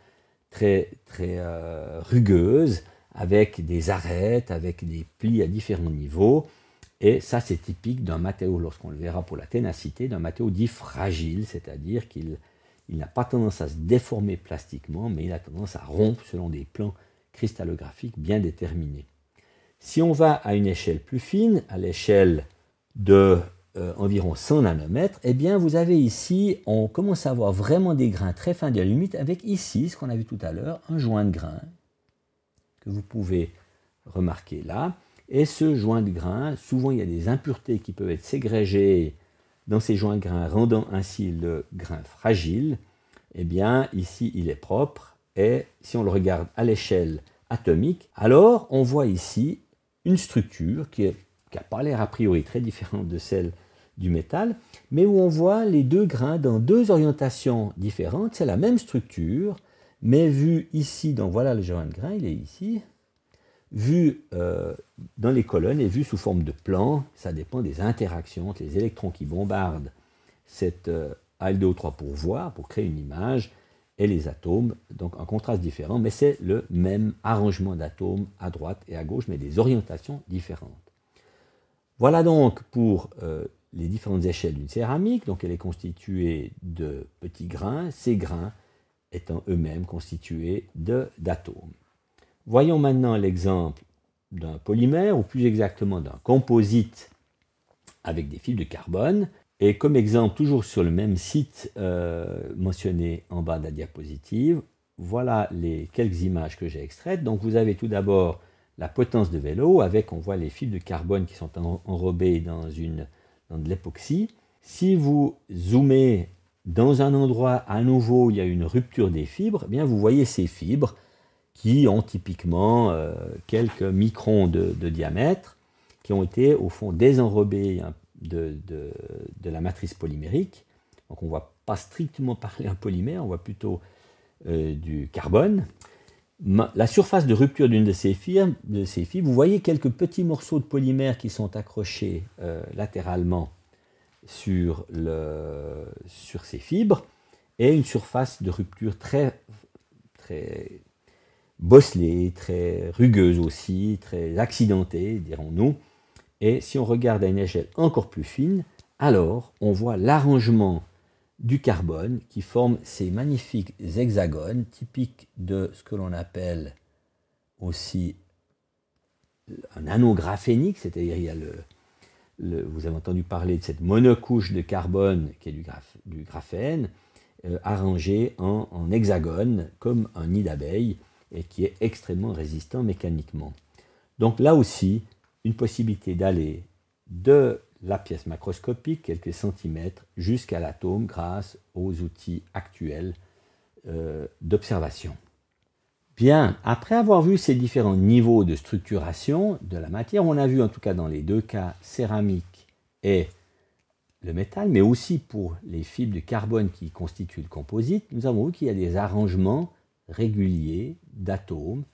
très, très euh, rugueuse, avec des arêtes, avec des plis à différents niveaux. Et ça, c'est typique d'un matériau, lorsqu'on le verra pour la ténacité, d'un matériau dit fragile, c'est-à-dire qu'il il n'a pas tendance à se déformer plastiquement, mais il a tendance à rompre selon des plans cristallographique bien déterminé. Si on va à une échelle plus fine, à l'échelle de euh, environ 100 nanomètres, eh bien vous avez ici, on commence à avoir vraiment des grains très fins de avec ici, ce qu'on a vu tout à l'heure, un joint de grain que vous pouvez remarquer là. Et ce joint de grain, souvent il y a des impuretés qui peuvent être ségrégées dans ces joints de grains, rendant ainsi le grain fragile. Et eh bien ici il est propre si on le regarde à l'échelle atomique, alors on voit ici une structure qui n'a pas l'air a priori très différente de celle du métal, mais où on voit les deux grains dans deux orientations différentes. C'est la même structure, mais vu ici, donc voilà le joint de grain, il est ici, vu euh, dans les colonnes et vu sous forme de plan, ça dépend des interactions entre les électrons qui bombardent cette 2 euh, o 3 pour voir, pour créer une image, et les atomes, donc un contraste différent, mais c'est le même arrangement d'atomes à droite et à gauche, mais des orientations différentes. Voilà donc pour euh, les différentes échelles d'une céramique. Donc elle est constituée de petits grains, ces grains étant eux-mêmes constitués d'atomes. Voyons maintenant l'exemple d'un polymère, ou plus exactement d'un composite avec des fils de carbone. Et comme exemple, toujours sur le même site euh, mentionné en bas de la diapositive, voilà les quelques images que j'ai extraites. Donc vous avez tout d'abord la potence de vélo avec, on voit les fibres de carbone qui sont enrobées dans, une, de l'époxy. Si vous zoomez dans un endroit à nouveau où il y a une rupture des fibres, eh bien vous voyez ces fibres qui ont typiquement euh, quelques microns de, diamètre, qui ont été au fond désenrobées un de, de, la matrice polymérique. Donc on ne voit pas strictement parler un polymère, on voit plutôt euh, du carbone. la surface de rupture d'une de ces, fibres, de ces fibres, vous voyez quelques petits morceaux de polymère qui sont accrochés euh, latéralement sur, le, sur ces fibres et une surface de rupture très, très bosselée, très rugueuse aussi, très accidentée, dirons-nous, et si on regarde à une échelle encore plus fine, alors on voit l'arrangement du carbone qui forme ces magnifiques hexagones typiques de ce que l'on appelle aussi un anneau graphénique, c'est-à-dire le, vous avez entendu parler de cette monocouche de carbone qui est du, graphène, euh, arrangée en, en, hexagone comme un nid d'abeille et qui est extrêmement résistant mécaniquement. Donc là aussi, une possibilité d'aller de la pièce macroscopique, quelques centimètres, jusqu'à l'atome grâce aux outils actuels euh, d'observation. Bien, après avoir vu ces différents niveaux de structuration de la matière, on a vu en tout cas dans les deux cas céramique et le métal, mais aussi pour les fibres de carbone qui constituent le composite, nous avons vu qu'il y a des arrangements réguliers d'atomes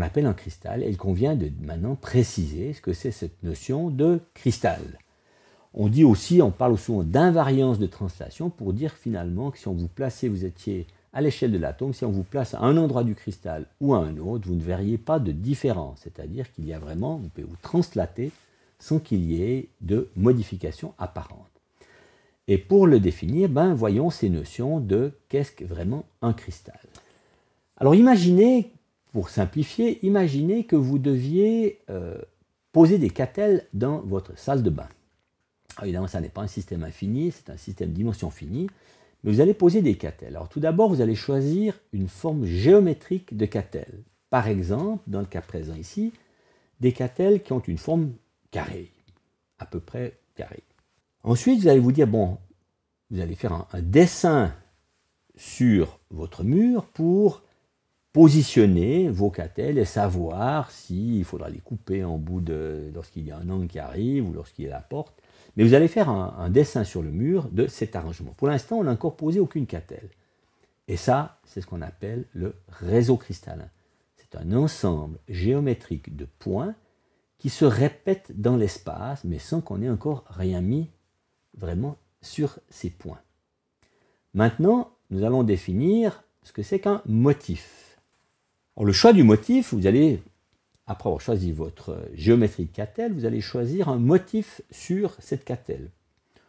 appelle un cristal, et il convient de maintenant préciser ce que c'est cette notion de cristal. On dit aussi, on parle souvent d'invariance de translation pour dire finalement que si on vous placez, vous étiez à l'échelle de l'atome, si on vous place à un endroit du cristal ou à un autre, vous ne verriez pas de différence. C'est-à-dire qu'il y a vraiment, vous pouvez vous translater sans qu'il y ait de modification apparente. Et pour le définir, ben, voyons ces notions de qu'est-ce que vraiment un cristal. Alors imaginez pour simplifier, imaginez que vous deviez euh, poser des catelles dans votre salle de bain. évidemment, ça n'est pas un système infini, c'est un système dimension finie, mais vous allez poser des catelles. Alors tout d'abord, vous allez choisir une forme géométrique de catelles. Par exemple, dans le cas présent ici, des catelles qui ont une forme carrée, à peu près carrée. Ensuite, vous allez vous dire, bon, vous allez faire un dessin sur votre mur pour positionner vos catelles et savoir s'il il faudra les couper en bout de lorsqu'il y a un angle qui arrive ou lorsqu'il y a la porte. Mais vous allez faire un, dessin sur le mur de cet arrangement. Pour l'instant, on n'a encore posé aucune catelle. Et ça, c'est ce qu'on appelle le réseau cristallin. C'est un ensemble géométrique de points qui se répètent dans l'espace, mais sans qu'on ait encore rien mis vraiment sur ces points. Maintenant, nous allons définir ce que c'est qu'un motif le choix du motif, vous allez, après avoir choisi votre euh, géométrie de catèle, vous allez choisir un motif sur cette catelle.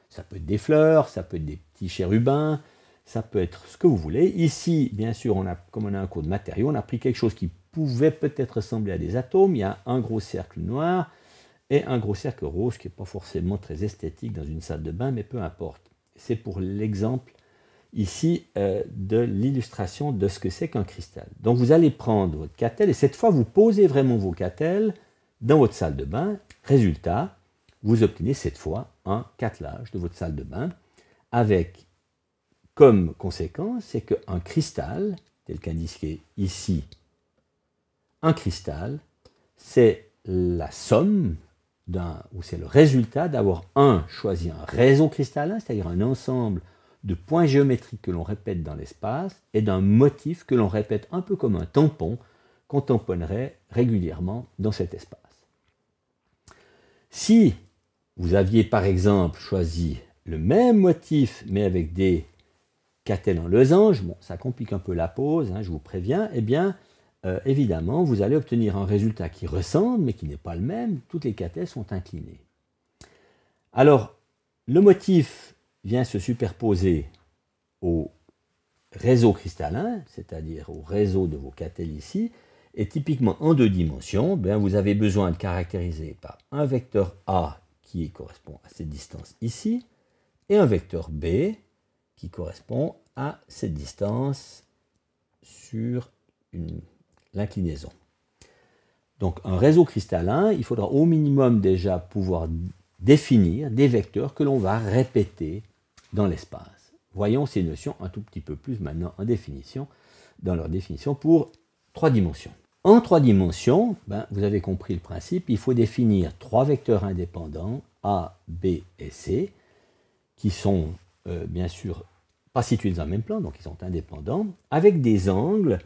Ça peut être des fleurs, ça peut être des petits chérubins, ça peut être ce que vous voulez. Ici, bien sûr, on a, comme on a un cours de matériaux, on a pris quelque chose qui pouvait peut-être ressembler à des atomes. Il y a un gros cercle noir et un gros cercle rose qui n'est pas forcément très esthétique dans une salle de bain, mais peu importe. C'est pour l'exemple ici euh, de l'illustration de ce que c'est qu'un cristal. Donc vous allez prendre votre catel et cette fois vous posez vraiment vos catelles dans votre salle de bain. Résultat, vous obtenez cette fois un catelage de votre salle de bain avec comme conséquence, c'est qu'un cristal, tel qu'indiqué ici, un cristal, c'est la somme d'un, ou c'est le résultat d'avoir un choisi un réseau cristallin, c'est-à-dire un ensemble de points géométriques que l'on répète dans l'espace et d'un motif que l'on répète un peu comme un tampon qu'on tamponnerait régulièrement dans cet espace. Si vous aviez par exemple choisi le même motif mais avec des catènes en losange, bon, ça complique un peu la pose, hein, je vous préviens, eh bien, euh, évidemment, vous allez obtenir un résultat qui ressemble mais qui n'est pas le même. Toutes les catènes sont inclinées. Alors, le motif vient se superposer au réseau cristallin, c'est-à-dire au réseau de vos catèles ici, et typiquement en deux dimensions, bien vous avez besoin de caractériser par un vecteur A qui correspond à cette distance ici, et un vecteur B qui correspond à cette distance sur l'inclinaison. Donc un réseau cristallin, il faudra au minimum déjà pouvoir définir des vecteurs que l'on va répéter dans l'espace. Voyons ces notions un tout petit peu plus maintenant en définition, dans leur définition pour trois dimensions. En trois dimensions, ben, vous avez compris le principe, il faut définir trois vecteurs indépendants, A, B et C, qui sont euh, bien sûr pas situés dans le même plan, donc ils sont indépendants, avec des angles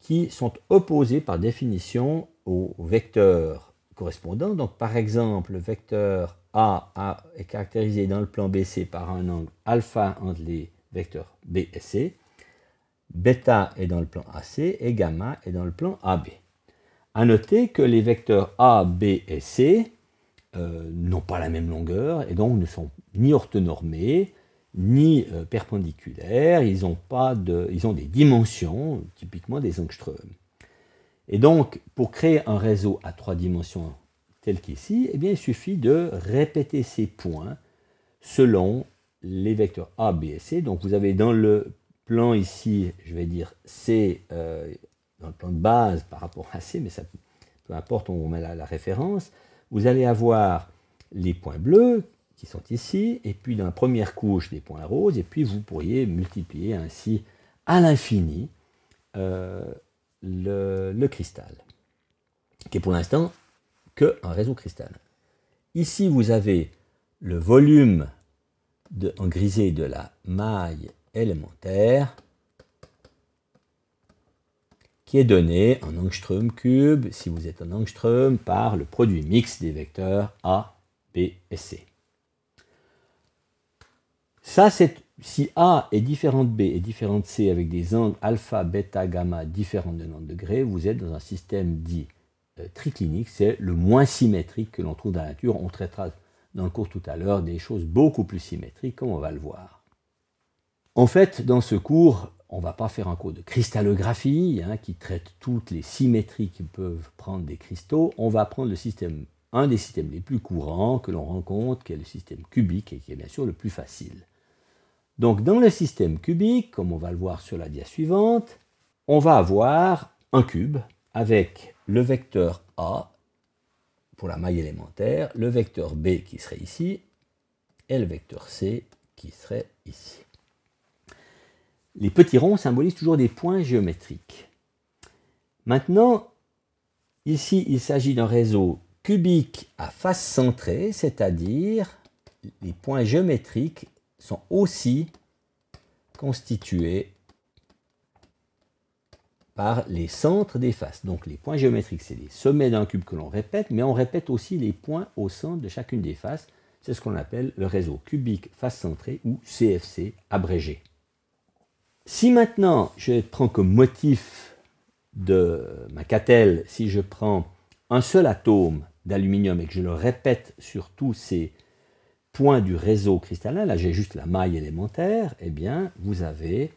qui sont opposés par définition aux vecteurs correspondants. Donc par exemple, le vecteur a, est caractérisé dans le plan BC par un angle alpha entre les vecteurs B et C, bêta est dans le plan AC et gamma est dans le plan AB. A noter que les vecteurs A, B et C euh, n'ont pas la même longueur et donc ne sont ni orthonormés, ni euh, perpendiculaires, ils ont, pas de, ils ont des dimensions, typiquement des angstroms. Et donc, pour créer un réseau à trois dimensions tel qu'ici, eh bien, il suffit de répéter ces points selon les vecteurs A, B et C. Donc vous avez dans le plan ici, je vais dire C, euh, dans le plan de base par rapport à C, mais ça, peu importe, on met la, référence. Vous allez avoir les points bleus qui sont ici, et puis dans la première couche des points roses, et puis vous pourriez multiplier ainsi à l'infini euh, le, le, cristal, qui est pour l'instant un réseau cristal. Ici, vous avez le volume en grisé de la maille élémentaire qui est donné en angstrom cube, si vous êtes en angstrom, par le produit mixte des vecteurs A, B et C. Ça, si A est différent de B et différent de C avec des angles alpha, bêta, gamma différents de 90 degrés, vous êtes dans un système dit euh, triclinique, c'est le moins symétrique que l'on trouve dans la nature. On traitera dans le cours tout à l'heure des choses beaucoup plus symétriques, comme on va le voir. En fait, dans ce cours, on ne va pas faire un cours de cristallographie, hein, qui traite toutes les symétries qui peuvent prendre des cristaux. On va prendre le système, un des systèmes les plus courants que l'on rencontre, qui est le système cubique et qui est bien sûr le plus facile. Donc dans le système cubique, comme on va le voir sur la dia suivante, on va avoir un cube avec le vecteur A pour la maille élémentaire, le vecteur B qui serait ici, et le vecteur C qui serait ici. Les petits ronds symbolisent toujours des points géométriques. Maintenant, ici, il s'agit d'un réseau cubique à face centrée, c'est-à-dire les points géométriques sont aussi constitués par les centres des faces. Donc les points géométriques, c'est les sommets d'un cube que l'on répète, mais on répète aussi les points au centre de chacune des faces. C'est ce qu'on appelle le réseau cubique face centrée ou CFC abrégé. Si maintenant je prends comme motif de ma catelle, si je prends un seul atome d'aluminium et que je le répète sur tous ces points du réseau cristallin, là j'ai juste la maille élémentaire, et eh bien vous avez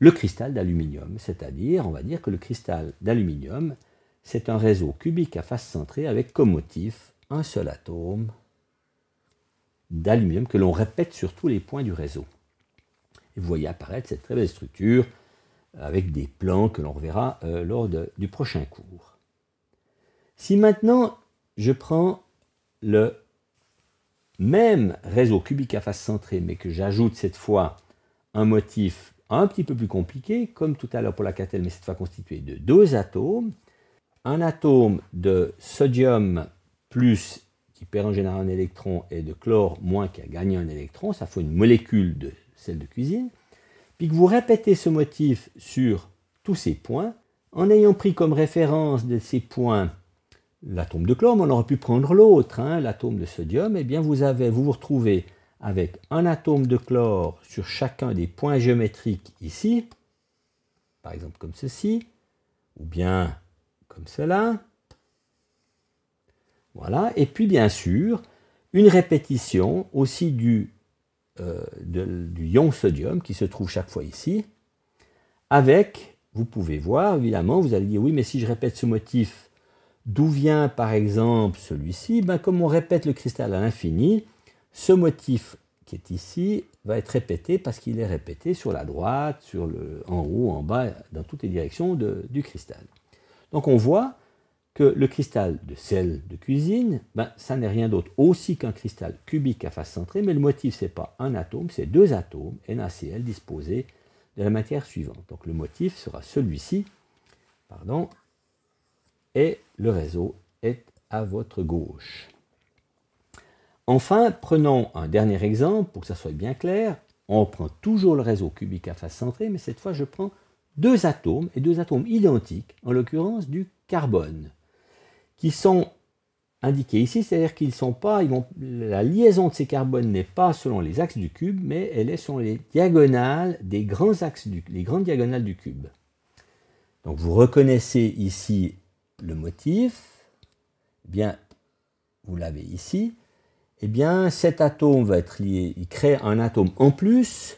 le cristal d'aluminium, c'est-à-dire, on va dire que le cristal d'aluminium, c'est un réseau cubique à face centrée avec comme motif un seul atome d'aluminium que l'on répète sur tous les points du réseau. vous voyez apparaître cette très belle structure avec des plans que l'on reverra euh, lors du prochain cours. Si maintenant je prends le même réseau cubique à face centrée, mais que j'ajoute cette fois un motif un petit peu plus compliqué, comme tout à l'heure pour la catelle, mais cette fois constitué de deux atomes. Un atome de sodium plus qui perd en général un électron et de chlore moins qui a gagné un électron, ça fait une molécule de celle de cuisine. Puis que vous répétez ce motif sur tous ces points, en ayant pris comme référence de ces points l'atome de chlore, mais on aurait pu prendre l'autre, hein, l'atome de sodium, et eh bien vous avez, vous, vous retrouvez avec un atome de chlore sur chacun des points géométriques ici, par exemple comme ceci, ou bien comme cela. Voilà, et puis bien sûr, une répétition aussi euh, du, ion sodium qui se trouve chaque fois ici, avec, vous pouvez voir, évidemment, vous allez dire, oui, mais si je répète ce motif, d'où vient par exemple celui-ci ben, Comme on répète le cristal à l'infini, ce motif qui est ici va être répété parce qu'il est répété sur la droite, sur le, en haut, en bas, dans toutes les directions du cristal. Donc on voit que le cristal de sel de cuisine, ben, ça n'est rien d'autre aussi qu'un cristal cubique à face centrée, mais le motif, n'est pas un atome, c'est deux atomes, NaCl, disposés de la matière suivante. Donc le motif sera celui-ci, pardon, et le réseau est à votre gauche. Enfin, prenons un dernier exemple pour que ça soit bien clair. On prend toujours le réseau cubique à face centrée, mais cette fois je prends deux atomes, et deux atomes identiques, en l'occurrence du carbone, qui sont indiqués ici, c'est-à-dire qu'ils sont pas, la liaison de ces carbones n'est pas selon les axes du cube, mais elle est sur les diagonales des grands axes les grandes diagonales du cube. Donc vous reconnaissez ici le motif, eh bien vous l'avez ici eh bien cet atome va être lié, il crée un atome en plus,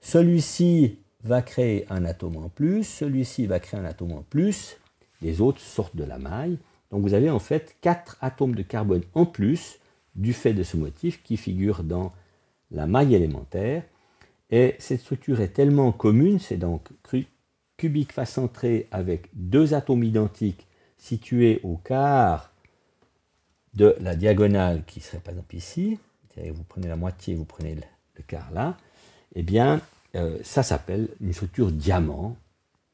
celui-ci va créer un atome en plus, celui-ci va créer un atome en plus, les autres sortent de la maille. Donc vous avez en fait quatre atomes de carbone en plus du fait de ce motif qui figure dans la maille élémentaire. Et cette structure est tellement commune, c'est donc cubique face centrée avec deux atomes identiques situés au quart de la diagonale qui serait par exemple ici, vous prenez la moitié, vous prenez le quart là, et eh bien, euh, ça s'appelle une structure diamant.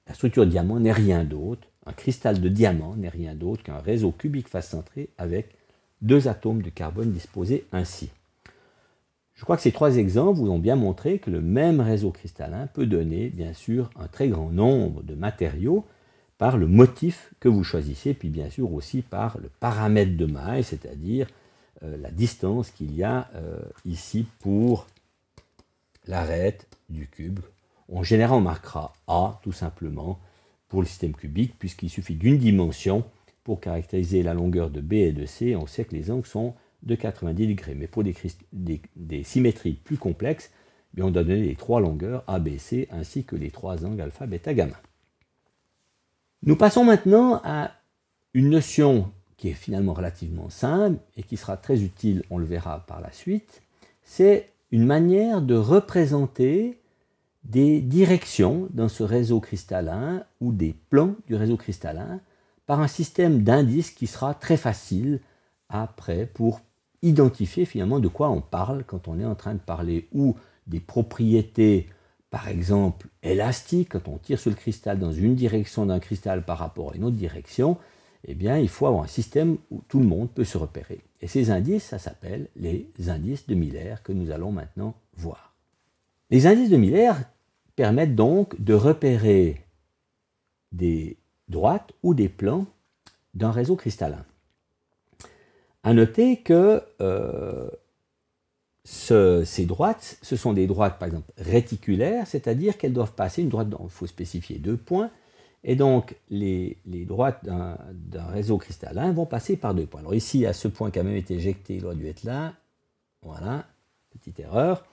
La structure diamant n'est rien d'autre, un cristal de diamant n'est rien d'autre qu'un réseau cubique face centré avec deux atomes de carbone disposés ainsi. Je crois que ces trois exemples vous ont bien montré que le même réseau cristallin peut donner, bien sûr, un très grand nombre de matériaux, par le motif que vous choisissez, puis bien sûr aussi par le paramètre de maille, c'est-à-dire euh, la distance qu'il y a euh, ici pour l'arête du cube. En général, on marquera A tout simplement pour le système cubique, puisqu'il suffit d'une dimension pour caractériser la longueur de B et de C. On sait que les angles sont de 90 degrés, mais pour des, symétries plus complexes, eh on doit donner les trois longueurs A, B, C, ainsi que les trois angles alpha, beta, gamma. Nous passons maintenant à une notion qui est finalement relativement simple et qui sera très utile, on le verra par la suite, c'est une manière de représenter des directions dans ce réseau cristallin ou des plans du réseau cristallin par un système d'indices qui sera très facile après pour identifier finalement de quoi on parle quand on est en train de parler ou des propriétés par exemple élastique, quand on tire sur le cristal dans une direction d'un cristal par rapport à une autre direction, eh bien, il faut avoir un système où tout le monde peut se repérer. Et ces indices, ça s'appelle les indices de Miller que nous allons maintenant voir. Les indices de Miller permettent donc de repérer des droites ou des plans d'un réseau cristallin. À noter que euh, ce, ces droites, ce sont des droites, par exemple, réticulaires, c'est-à-dire qu'elles doivent passer une droite, il faut spécifier deux points, et donc les, droites d'un réseau cristallin vont passer par deux points. Alors ici, à ce point qui a même été éjecté, il doit dû être là, voilà, petite erreur.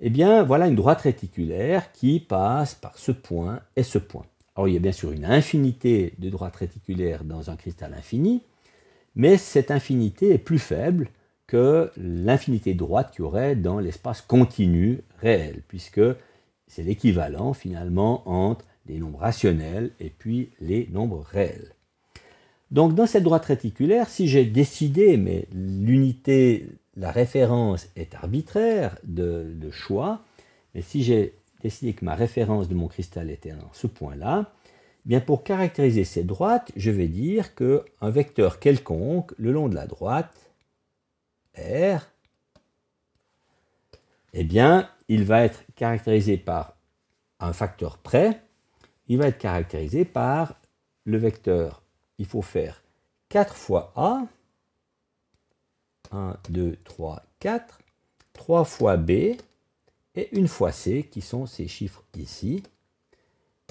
et eh bien, voilà une droite réticulaire qui passe par ce point et ce point. Alors, il y a bien sûr une infinité de droites réticulaires dans un cristal infini, mais cette infinité est plus faible l'infinité droite qu'il y aurait dans l'espace continu réel, puisque c'est l'équivalent finalement entre les nombres rationnels et puis les nombres réels. Donc dans cette droite réticulaire, si j'ai décidé, mais l'unité, la référence est arbitraire de, choix, mais si j'ai décidé que ma référence de mon cristal était dans ce point-là, eh bien pour caractériser cette droite, je vais dire qu'un vecteur quelconque le long de la droite R, eh bien, il va être caractérisé par un facteur près, il va être caractérisé par le vecteur. Il faut faire 4 fois A, 1, 2, 3, 4, 3 fois B et 1 fois C, qui sont ces chiffres ici.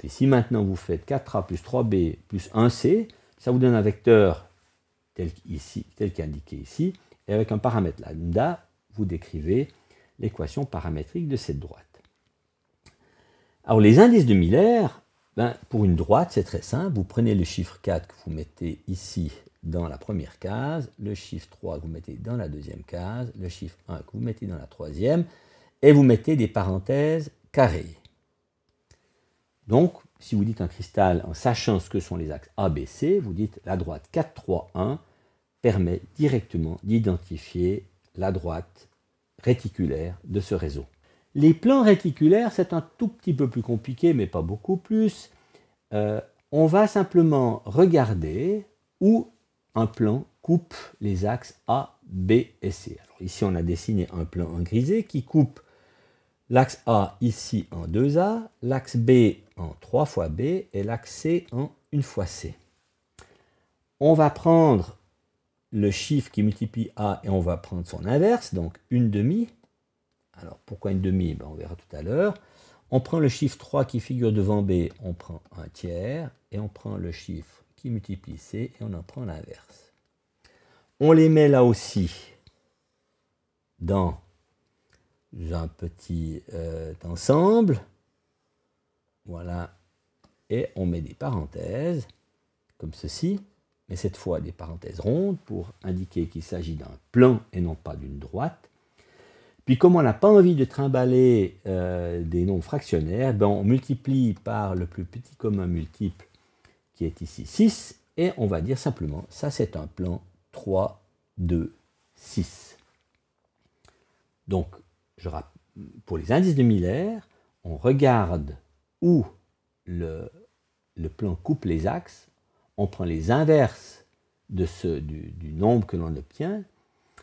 Et si maintenant vous faites 4A plus 3B plus 1C, ça vous donne un vecteur tel qu'indiqué ici, tel qu'indiqué ici avec un paramètre lambda, vous décrivez l'équation paramétrique de cette droite. Alors les indices de Miller, ben, pour une droite, c'est très simple. Vous prenez le chiffre 4 que vous mettez ici dans la première case, le chiffre 3 que vous mettez dans la deuxième case, le chiffre 1 que vous mettez dans la troisième, et vous mettez des parenthèses carrées. Donc, si vous dites un cristal en sachant ce que sont les axes ABC, vous dites la droite 4, 3, 1, permet directement d'identifier la droite réticulaire de ce réseau. Les plans réticulaires, c'est un tout petit peu plus compliqué, mais pas beaucoup plus. Euh, on va simplement regarder où un plan coupe les axes A, B et C. Alors ici, on a dessiné un plan en grisé qui coupe l'axe A ici en 2A, l'axe B en 3 fois B et l'axe C en 1 fois C. On va prendre le chiffre qui multiplie A et on va prendre son inverse, donc une demi. Alors pourquoi une demi eh ben, On verra tout à l'heure. On prend le chiffre 3 qui figure devant B, on prend un tiers, et on prend le chiffre qui multiplie C, et on en prend l'inverse. On les met là aussi dans un petit euh, ensemble. Voilà. Et on met des parenthèses, comme ceci et cette fois des parenthèses rondes pour indiquer qu'il s'agit d'un plan et non pas d'une droite. Puis comme on n'a pas envie de trimballer euh, des nombres fractionnaires, ben on multiplie par le plus petit commun multiple qui est ici 6, et on va dire simplement, ça c'est un plan 3, 2, 6. Donc, pour les indices de Miller, on regarde où le plan coupe les axes, on prend les inverses de ce, du, nombre que l'on obtient,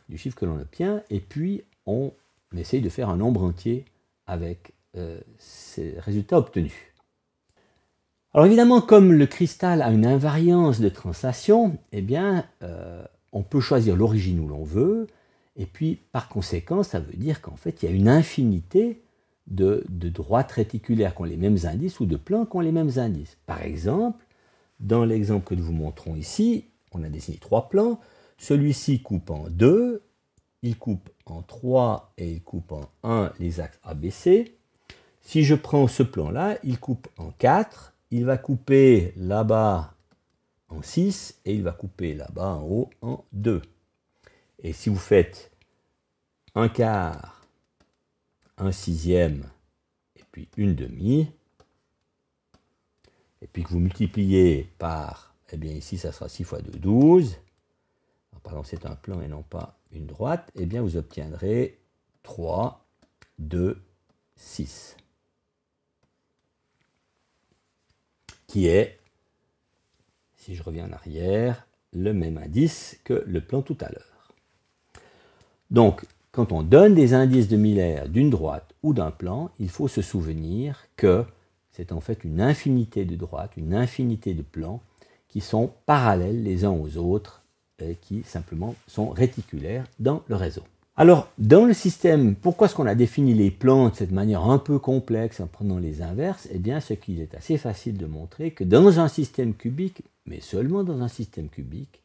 du chiffre que l'on obtient, et puis on essaye de faire un nombre entier avec euh, ces résultats obtenus. Alors évidemment, comme le cristal a une invariance de translation, eh bien, euh, on peut choisir l'origine où l'on veut, et puis par conséquent, ça veut dire qu'en fait, il y a une infinité de, de droites réticulaires qui ont les mêmes indices ou de plans qui ont les mêmes indices. Par exemple, dans l'exemple que nous vous montrons ici, on a dessiné trois plans. Celui-ci coupe en deux, il coupe en trois et il coupe en 1 les axes ABC. Si je prends ce plan-là, il coupe en quatre, il va couper là-bas en 6 et il va couper là-bas en haut en 2. Et si vous faites un quart, un sixième et puis une demi, et puis que vous multipliez par, et eh bien ici ça sera 6 fois 2, 12, pardon c'est un plan et non pas une droite, et eh bien vous obtiendrez 3, 2, 6, qui est, si je reviens en arrière, le même indice que le plan tout à l'heure. Donc, quand on donne des indices de Miller d'une droite ou d'un plan, il faut se souvenir que c'est en fait une infinité de droites, une infinité de plans qui sont parallèles les uns aux autres et qui simplement sont réticulaires dans le réseau. Alors, dans le système, pourquoi est-ce qu'on a défini les plans de cette manière un peu complexe en prenant les inverses Eh bien, ce qu'il est assez facile de montrer que dans un système cubique, mais seulement dans un système cubique,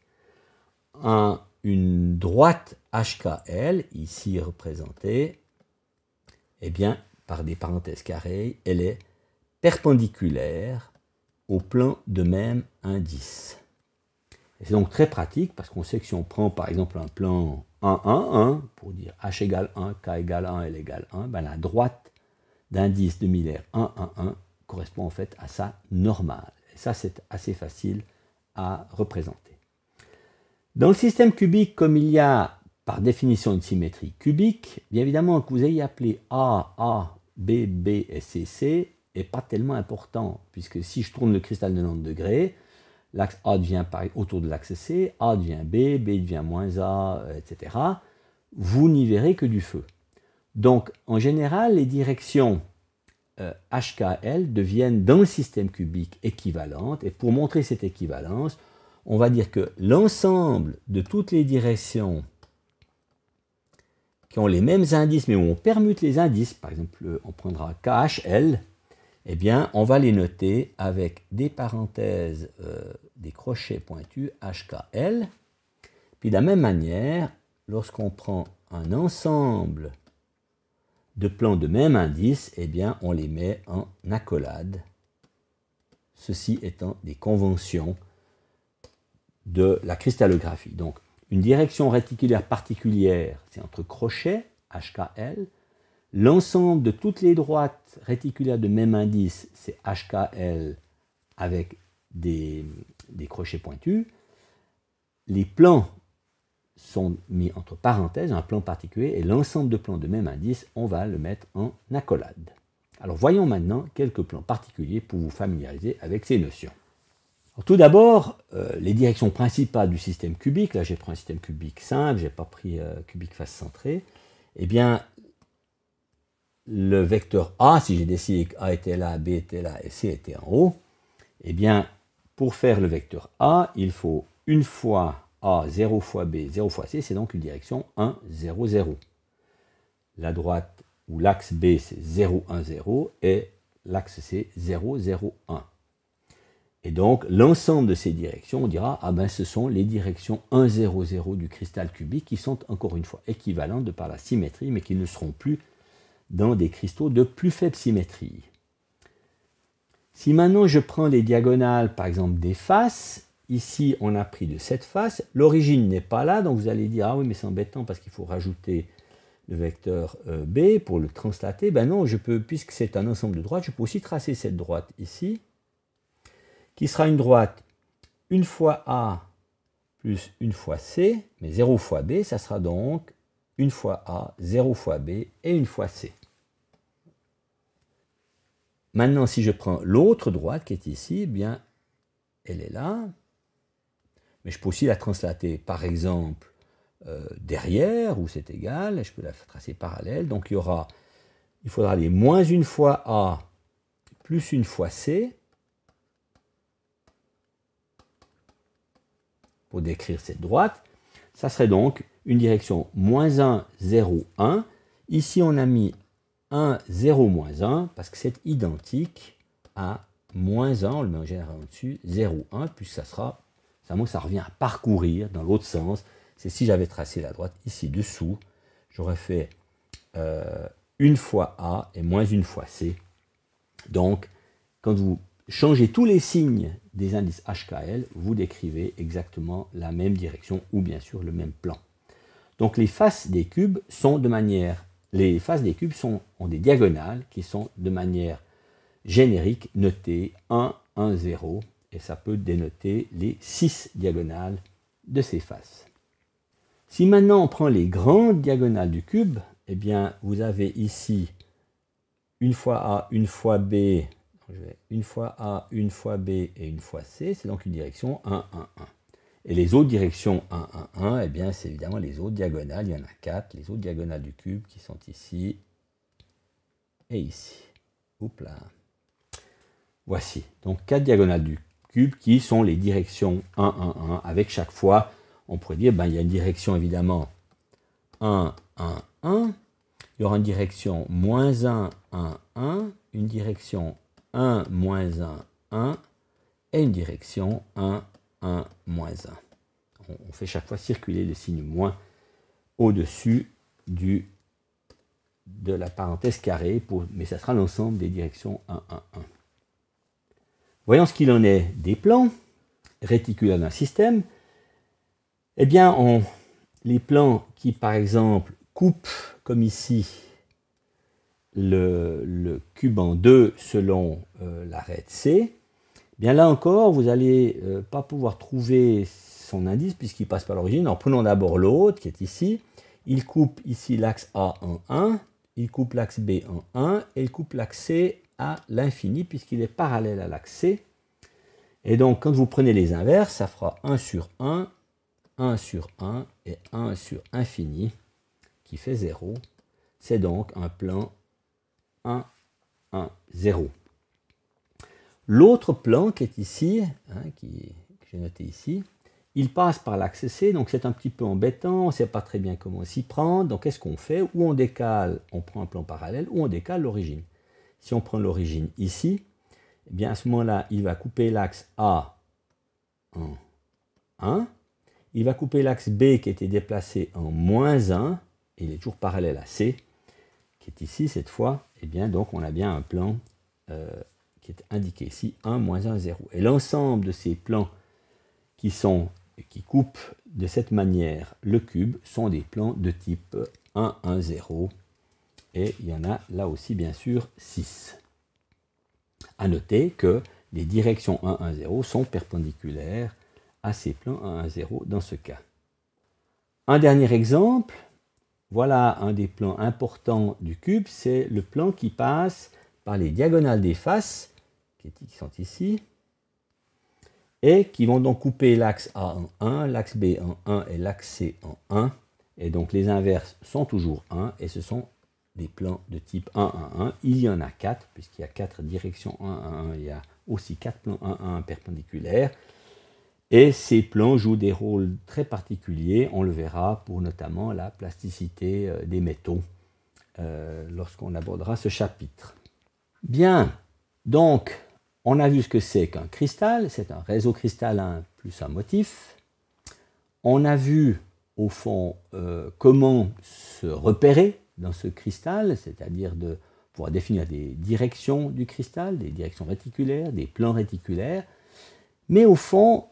une droite HKL, ici représentée, eh bien, par des parenthèses carrées, elle est perpendiculaire au plan de même indice. C'est donc très pratique parce qu'on sait que si on prend par exemple un plan 1, 1, 1, pour dire h égale 1, k égale 1, l égale 1, ben, la droite d'indice de Miller 1, 1, 1 correspond en fait à sa normale. ça, c'est assez facile à représenter. Dans le système cubique, comme il y a par définition une symétrie cubique, bien évidemment que vous ayez appelé A, A, B, B et C, C, n'est pas tellement important, puisque si je tourne le cristal de 90 degrés, l'axe A devient autour de l'axe C, A devient B, B devient moins A, euh, etc. Vous n'y verrez que du feu. Donc, en général, les directions HKL euh, deviennent dans le système cubique équivalentes. Et pour montrer cette équivalence, on va dire que l'ensemble de toutes les directions qui ont les mêmes indices, mais où on permute les indices, par exemple, on prendra KHL, eh bien, on va les noter avec des parenthèses, euh, des crochets pointus, HKL. Puis de la même manière, lorsqu'on prend un ensemble de plans de même indice, eh bien, on les met en accolade. Ceci étant des conventions de la cristallographie. Donc, une direction réticulaire particulière, c'est entre crochets, HKL, L'ensemble de toutes les droites réticulaires de même indice, c'est HKL avec des, des crochets pointus. Les plans sont mis entre parenthèses, un plan particulier, et l'ensemble de plans de même indice, on va le mettre en accolade. Alors voyons maintenant quelques plans particuliers pour vous familiariser avec ces notions. tout d'abord, euh, les directions principales du système cubique, là j'ai pris un système cubique simple, n'ai pas pris euh, cubique face centrée, eh bien le vecteur A, si j'ai décidé que A était là, B était là et C était en haut, eh bien, pour faire le vecteur A, il faut une fois A, 0 fois B, 0 fois C, c'est donc une direction 1, 0, 0. La droite ou l'axe B, c'est 0, 1, 0 et l'axe C, 0, 0, 1. Et donc, l'ensemble de ces directions, on dira, ah ben, ce sont les directions 1, 0, 0 du cristal cubique qui sont, encore une fois, équivalentes de par la symétrie, mais qui ne seront plus dans des cristaux de plus faible symétrie. Si maintenant je prends les diagonales, par exemple, des faces, ici on a pris de cette face, l'origine n'est pas là, donc vous allez dire, ah oui, mais c'est embêtant parce qu'il faut rajouter le vecteur euh, B pour le translater. Ben non, je peux, puisque c'est un ensemble de droites, je peux aussi tracer cette droite ici, qui sera une droite une fois A plus une fois C, mais 0 fois B, ça sera donc une fois A, 0 fois B et une fois C. Maintenant, si je prends l'autre droite qui est ici, eh bien, elle est là. Mais je peux aussi la translater, par exemple, euh, derrière, où c'est égal. je peux la tracer parallèle. Donc, il y aura, il faudra aller moins une fois A plus une fois C pour décrire cette droite. Ça serait donc une direction moins 1, 0, 1. Ici, on a mis 1, 0, moins 1, parce que c'est identique à moins 1, on le met en général en dessus 0, 1, puis ça sera, ça, ça revient à parcourir dans l'autre sens. C'est si j'avais tracé la droite ici dessous, j'aurais fait euh, une fois A et moins une fois C. Donc, quand vous changez tous les signes des indices HKL, vous décrivez exactement la même direction ou bien sûr le même plan. Donc les faces des cubes sont de manière les faces des cubes sont, ont des diagonales qui sont de manière générique notées 1, 1, 0, et ça peut dénoter les 6 diagonales de ces faces. Si maintenant on prend les grandes diagonales du cube, eh bien vous avez ici une fois A, une fois B, une fois A, une fois B et une fois C, c'est donc une direction 1, 1, 1. Et les autres directions 1, 1, 1, bien, c'est évidemment les autres diagonales. Il y en a 4. Les autres diagonales du cube qui sont ici et ici. Oups là. Voici. Donc, 4 diagonales du cube qui sont les directions 1, 1, 1. Avec chaque fois, on pourrait dire, ben, il y a une direction évidemment 1, 1, 1. Il y aura une direction moins 1, 1, 1. Une direction 1, moins 1, 1. Et une direction 1, 1. 1, moins 1. On, fait chaque fois circuler le signe moins au-dessus du de la parenthèse carrée, mais ça sera l'ensemble des directions 1, 1, 1. Voyons ce qu'il en est des plans réticulaires d'un système. Eh bien, les plans qui, par exemple, coupent, comme ici, le, le cube en 2 selon la euh, l'arête C, Bien là encore, vous n'allez euh, pas pouvoir trouver son indice puisqu'il passe par l'origine. En prenant d'abord l'autre qui est ici, il coupe ici l'axe A en 1, il coupe l'axe B en 1 et il coupe l'axe C à l'infini puisqu'il est parallèle à l'axe C. Et donc quand vous prenez les inverses, ça fera 1 sur 1, 1 sur 1 et 1 sur infini qui fait 0. C'est donc un plan 1, 1, 0. L'autre plan qui est ici, hein, qui, que j'ai noté ici, il passe par l'axe C, donc c'est un petit peu embêtant, on ne sait pas très bien comment s'y prendre, donc qu'est-ce qu'on fait Ou on décale, on prend un plan parallèle, ou on décale l'origine. Si on prend l'origine ici, eh bien à ce moment-là, il va couper l'axe A en 1, il va couper l'axe B qui était déplacé en moins 1, il est toujours parallèle à C, qui est ici cette fois, et eh bien donc on a bien un plan euh, qui est indiqué ici, 1 moins 1, 0. Et l'ensemble de ces plans qui, sont, qui coupent de cette manière le cube sont des plans de type 1, 1, 0. Et il y en a là aussi, bien sûr, 6. À noter que les directions 1, 1, 0 sont perpendiculaires à ces plans 1, 1, 0 dans ce cas. Un dernier exemple, voilà un des plans importants du cube, c'est le plan qui passe par les diagonales des faces qui sont ici, et qui vont donc couper l'axe A en 1, l'axe B en 1 et l'axe C en 1. Et donc les inverses sont toujours 1 et ce sont des plans de type 1, 1, 1. Il y en a 4, puisqu'il y a 4 directions 1, 1, 1. Il y a aussi 4 plans 1, 1 perpendiculaires. Et ces plans jouent des rôles très particuliers, on le verra pour notamment la plasticité euh, des métaux euh, lorsqu'on abordera ce chapitre. Bien, donc on a vu ce que c'est qu'un cristal, c'est un réseau cristallin plus un motif. On a vu au fond euh, comment se repérer dans ce cristal, c'est-à-dire de pouvoir définir des directions du cristal, des directions réticulaires, des plans réticulaires. Mais au fond,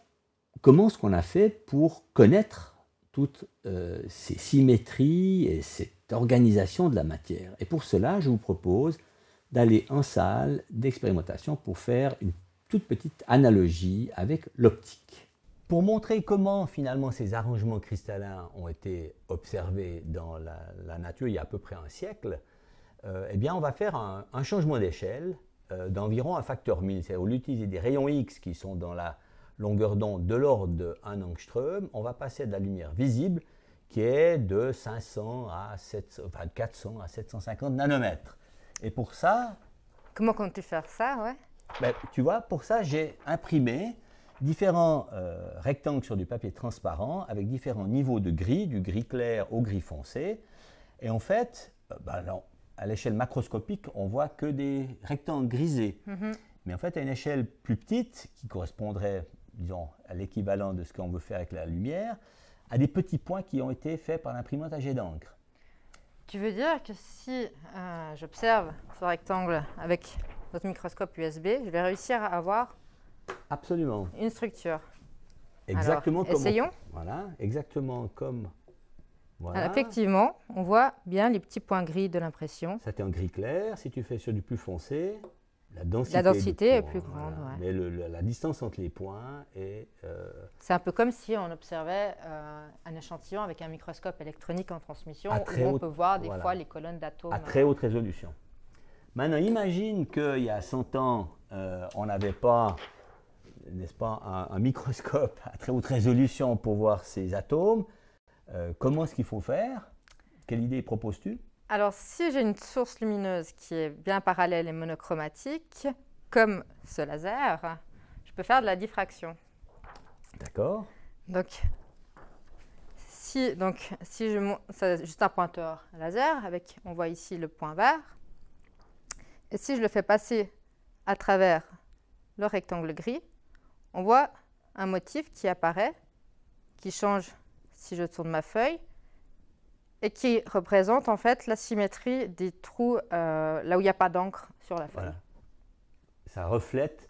comment ce qu'on a fait pour connaître toutes euh, ces symétries et cette organisation de la matière Et pour cela, je vous propose d'aller en salle d'expérimentation pour faire une toute petite analogie avec l'optique. Pour montrer comment finalement ces arrangements cristallins ont été observés dans la, nature il y a à peu près un siècle, euh, eh bien on va faire un, changement d'échelle euh, d'environ un facteur 1000. C'est-à-dire des rayons X qui sont dans la longueur d'onde de l'ordre de 1 angstrom, on va passer de la lumière visible qui est de 500 à 400 à 750 nanomètres. Et pour ça. Comment comptes-tu faire ça, ouais ben, Tu vois, pour ça, j'ai imprimé différents euh, rectangles sur du papier transparent avec différents niveaux de gris, du gris clair au gris foncé. Et en fait, euh, ben à l'échelle macroscopique, on voit que des rectangles grisés. Mhm. Mais en fait, à une échelle plus petite, qui correspondrait, disons, à l'équivalent de ce qu'on veut faire avec la lumière, à des petits points qui ont été faits par l'imprimante à jet d'encre. Tu veux dire que si euh, j'observe ce rectangle avec notre microscope USB, je vais réussir à avoir Absolument. une structure. Exactement comme Essayons. voilà, exactement comme. Voilà. effectivement, on voit bien les petits points gris de l'impression. Ça, un en gris clair. Si tu fais sur du plus foncé, la densité, est plus grande. Mais la distance entre les points est. Euh, C'est un peu comme si on observait euh, un échantillon avec un microscope électronique en transmission, où on peut voir des fois les colonnes d'atomes. À très haute résolution. Maintenant, imagine qu'il y a 100 ans, euh, on n'avait pas, n'est-ce pas, un, microscope à très haute résolution pour voir ces atomes. comment est-ce qu'il faut faire Quelle idée proposes-tu alors, si j'ai une source lumineuse qui est bien parallèle et monochromatique, comme ce laser, je peux faire de la diffraction. D'accord. Donc, si, donc, si je c'est juste un pointeur laser, avec, on voit ici le point vert, et si je le fais passer à travers le rectangle gris, on voit un motif qui apparaît, qui change si je tourne ma feuille, et qui représente en fait la symétrie des trous euh, là où il n'y a pas d'encre sur la feuille. Ça reflète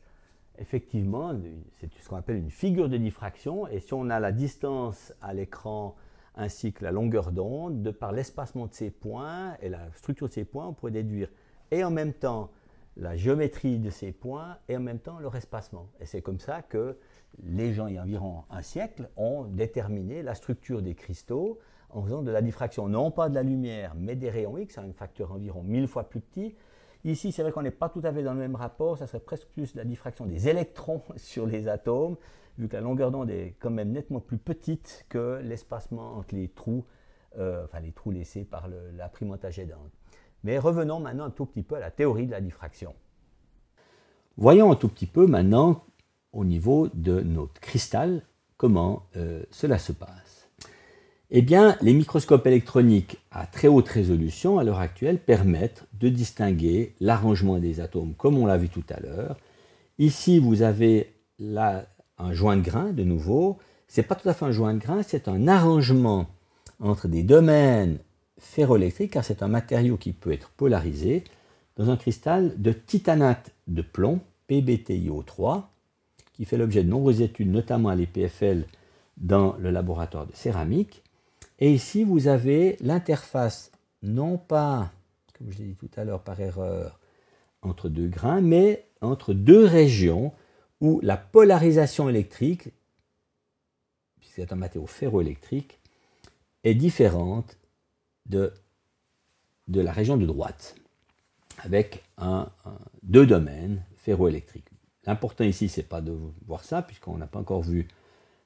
effectivement, c'est ce qu'on appelle une figure de diffraction, et si on a la distance à l'écran ainsi que la longueur d'onde, de par l'espacement de ces points et la structure de ces points, on pourrait déduire et en même temps la géométrie de ces points et en même temps leur espacement. Et c'est comme ça que les gens, il y a environ un siècle, ont déterminé la structure des cristaux en faisant de la diffraction, non pas de la lumière, mais des rayons X à hein, une facture environ 1000 fois plus petit. Ici, c'est vrai qu'on n'est pas tout à fait dans le même rapport, ça serait presque plus la diffraction des électrons [LAUGHS] sur les atomes, vu que la longueur d'onde est quand même nettement plus petite que l'espacement entre les trous, euh, enfin les trous laissés par la jet d'onde. Mais revenons maintenant un tout petit peu à la théorie de la diffraction. Voyons un tout petit peu maintenant au niveau de notre cristal comment euh, cela se passe. Eh bien, les microscopes électroniques à très haute résolution à l'heure actuelle permettent de distinguer l'arrangement des atomes comme on l'a vu tout à l'heure. Ici, vous avez là un joint de grain de nouveau. Ce n'est pas tout à fait un joint de grain, c'est un arrangement entre des domaines ferroélectriques, car c'est un matériau qui peut être polarisé, dans un cristal de titanate de plomb, PBTIO3, qui fait l'objet de nombreuses études, notamment à l'EPFL dans le laboratoire de céramique. Et ici, vous avez l'interface, non pas, comme je l'ai dit tout à l'heure par erreur, entre deux grains, mais entre deux régions où la polarisation électrique, puisque c'est un matériau ferroélectrique, est différente de, de la région de droite, avec deux domaines ferroélectriques. L'important ici, ce n'est pas de voir ça, puisqu'on n'a pas encore vu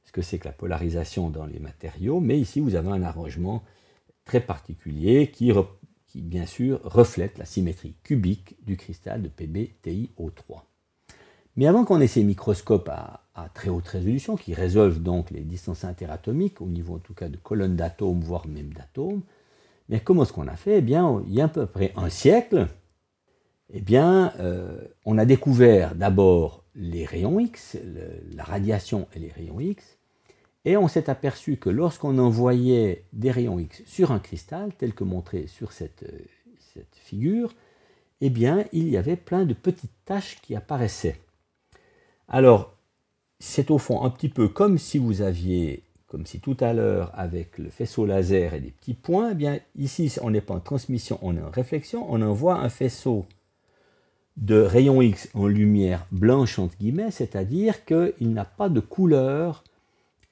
ce que c'est que la polarisation dans les matériaux, mais ici vous avez un arrangement très particulier qui, bien sûr reflète la symétrie cubique du cristal de PbTiO3. Mais avant qu'on ait ces microscopes à, très haute résolution, qui résolvent donc les distances interatomiques, au niveau en tout cas de colonnes d'atomes, voire même d'atomes, mais eh comment est-ce qu'on a fait Eh bien, il y a à peu près un siècle, eh bien, euh, on a découvert d'abord les rayons X, la radiation et les rayons X, et on s'est aperçu que lorsqu'on envoyait des rayons X sur un cristal, tel que montré sur euh, cette, figure, eh bien, il y avait plein de petites taches qui apparaissaient. Alors, c'est au fond un petit peu comme si vous aviez, comme si tout à l'heure avec le faisceau laser et des petits points, eh bien ici on n'est pas en transmission, on est en réflexion, on envoie un faisceau de rayons X en lumière blanche entre guillemets, c'est-à-dire qu'il n'a pas de couleur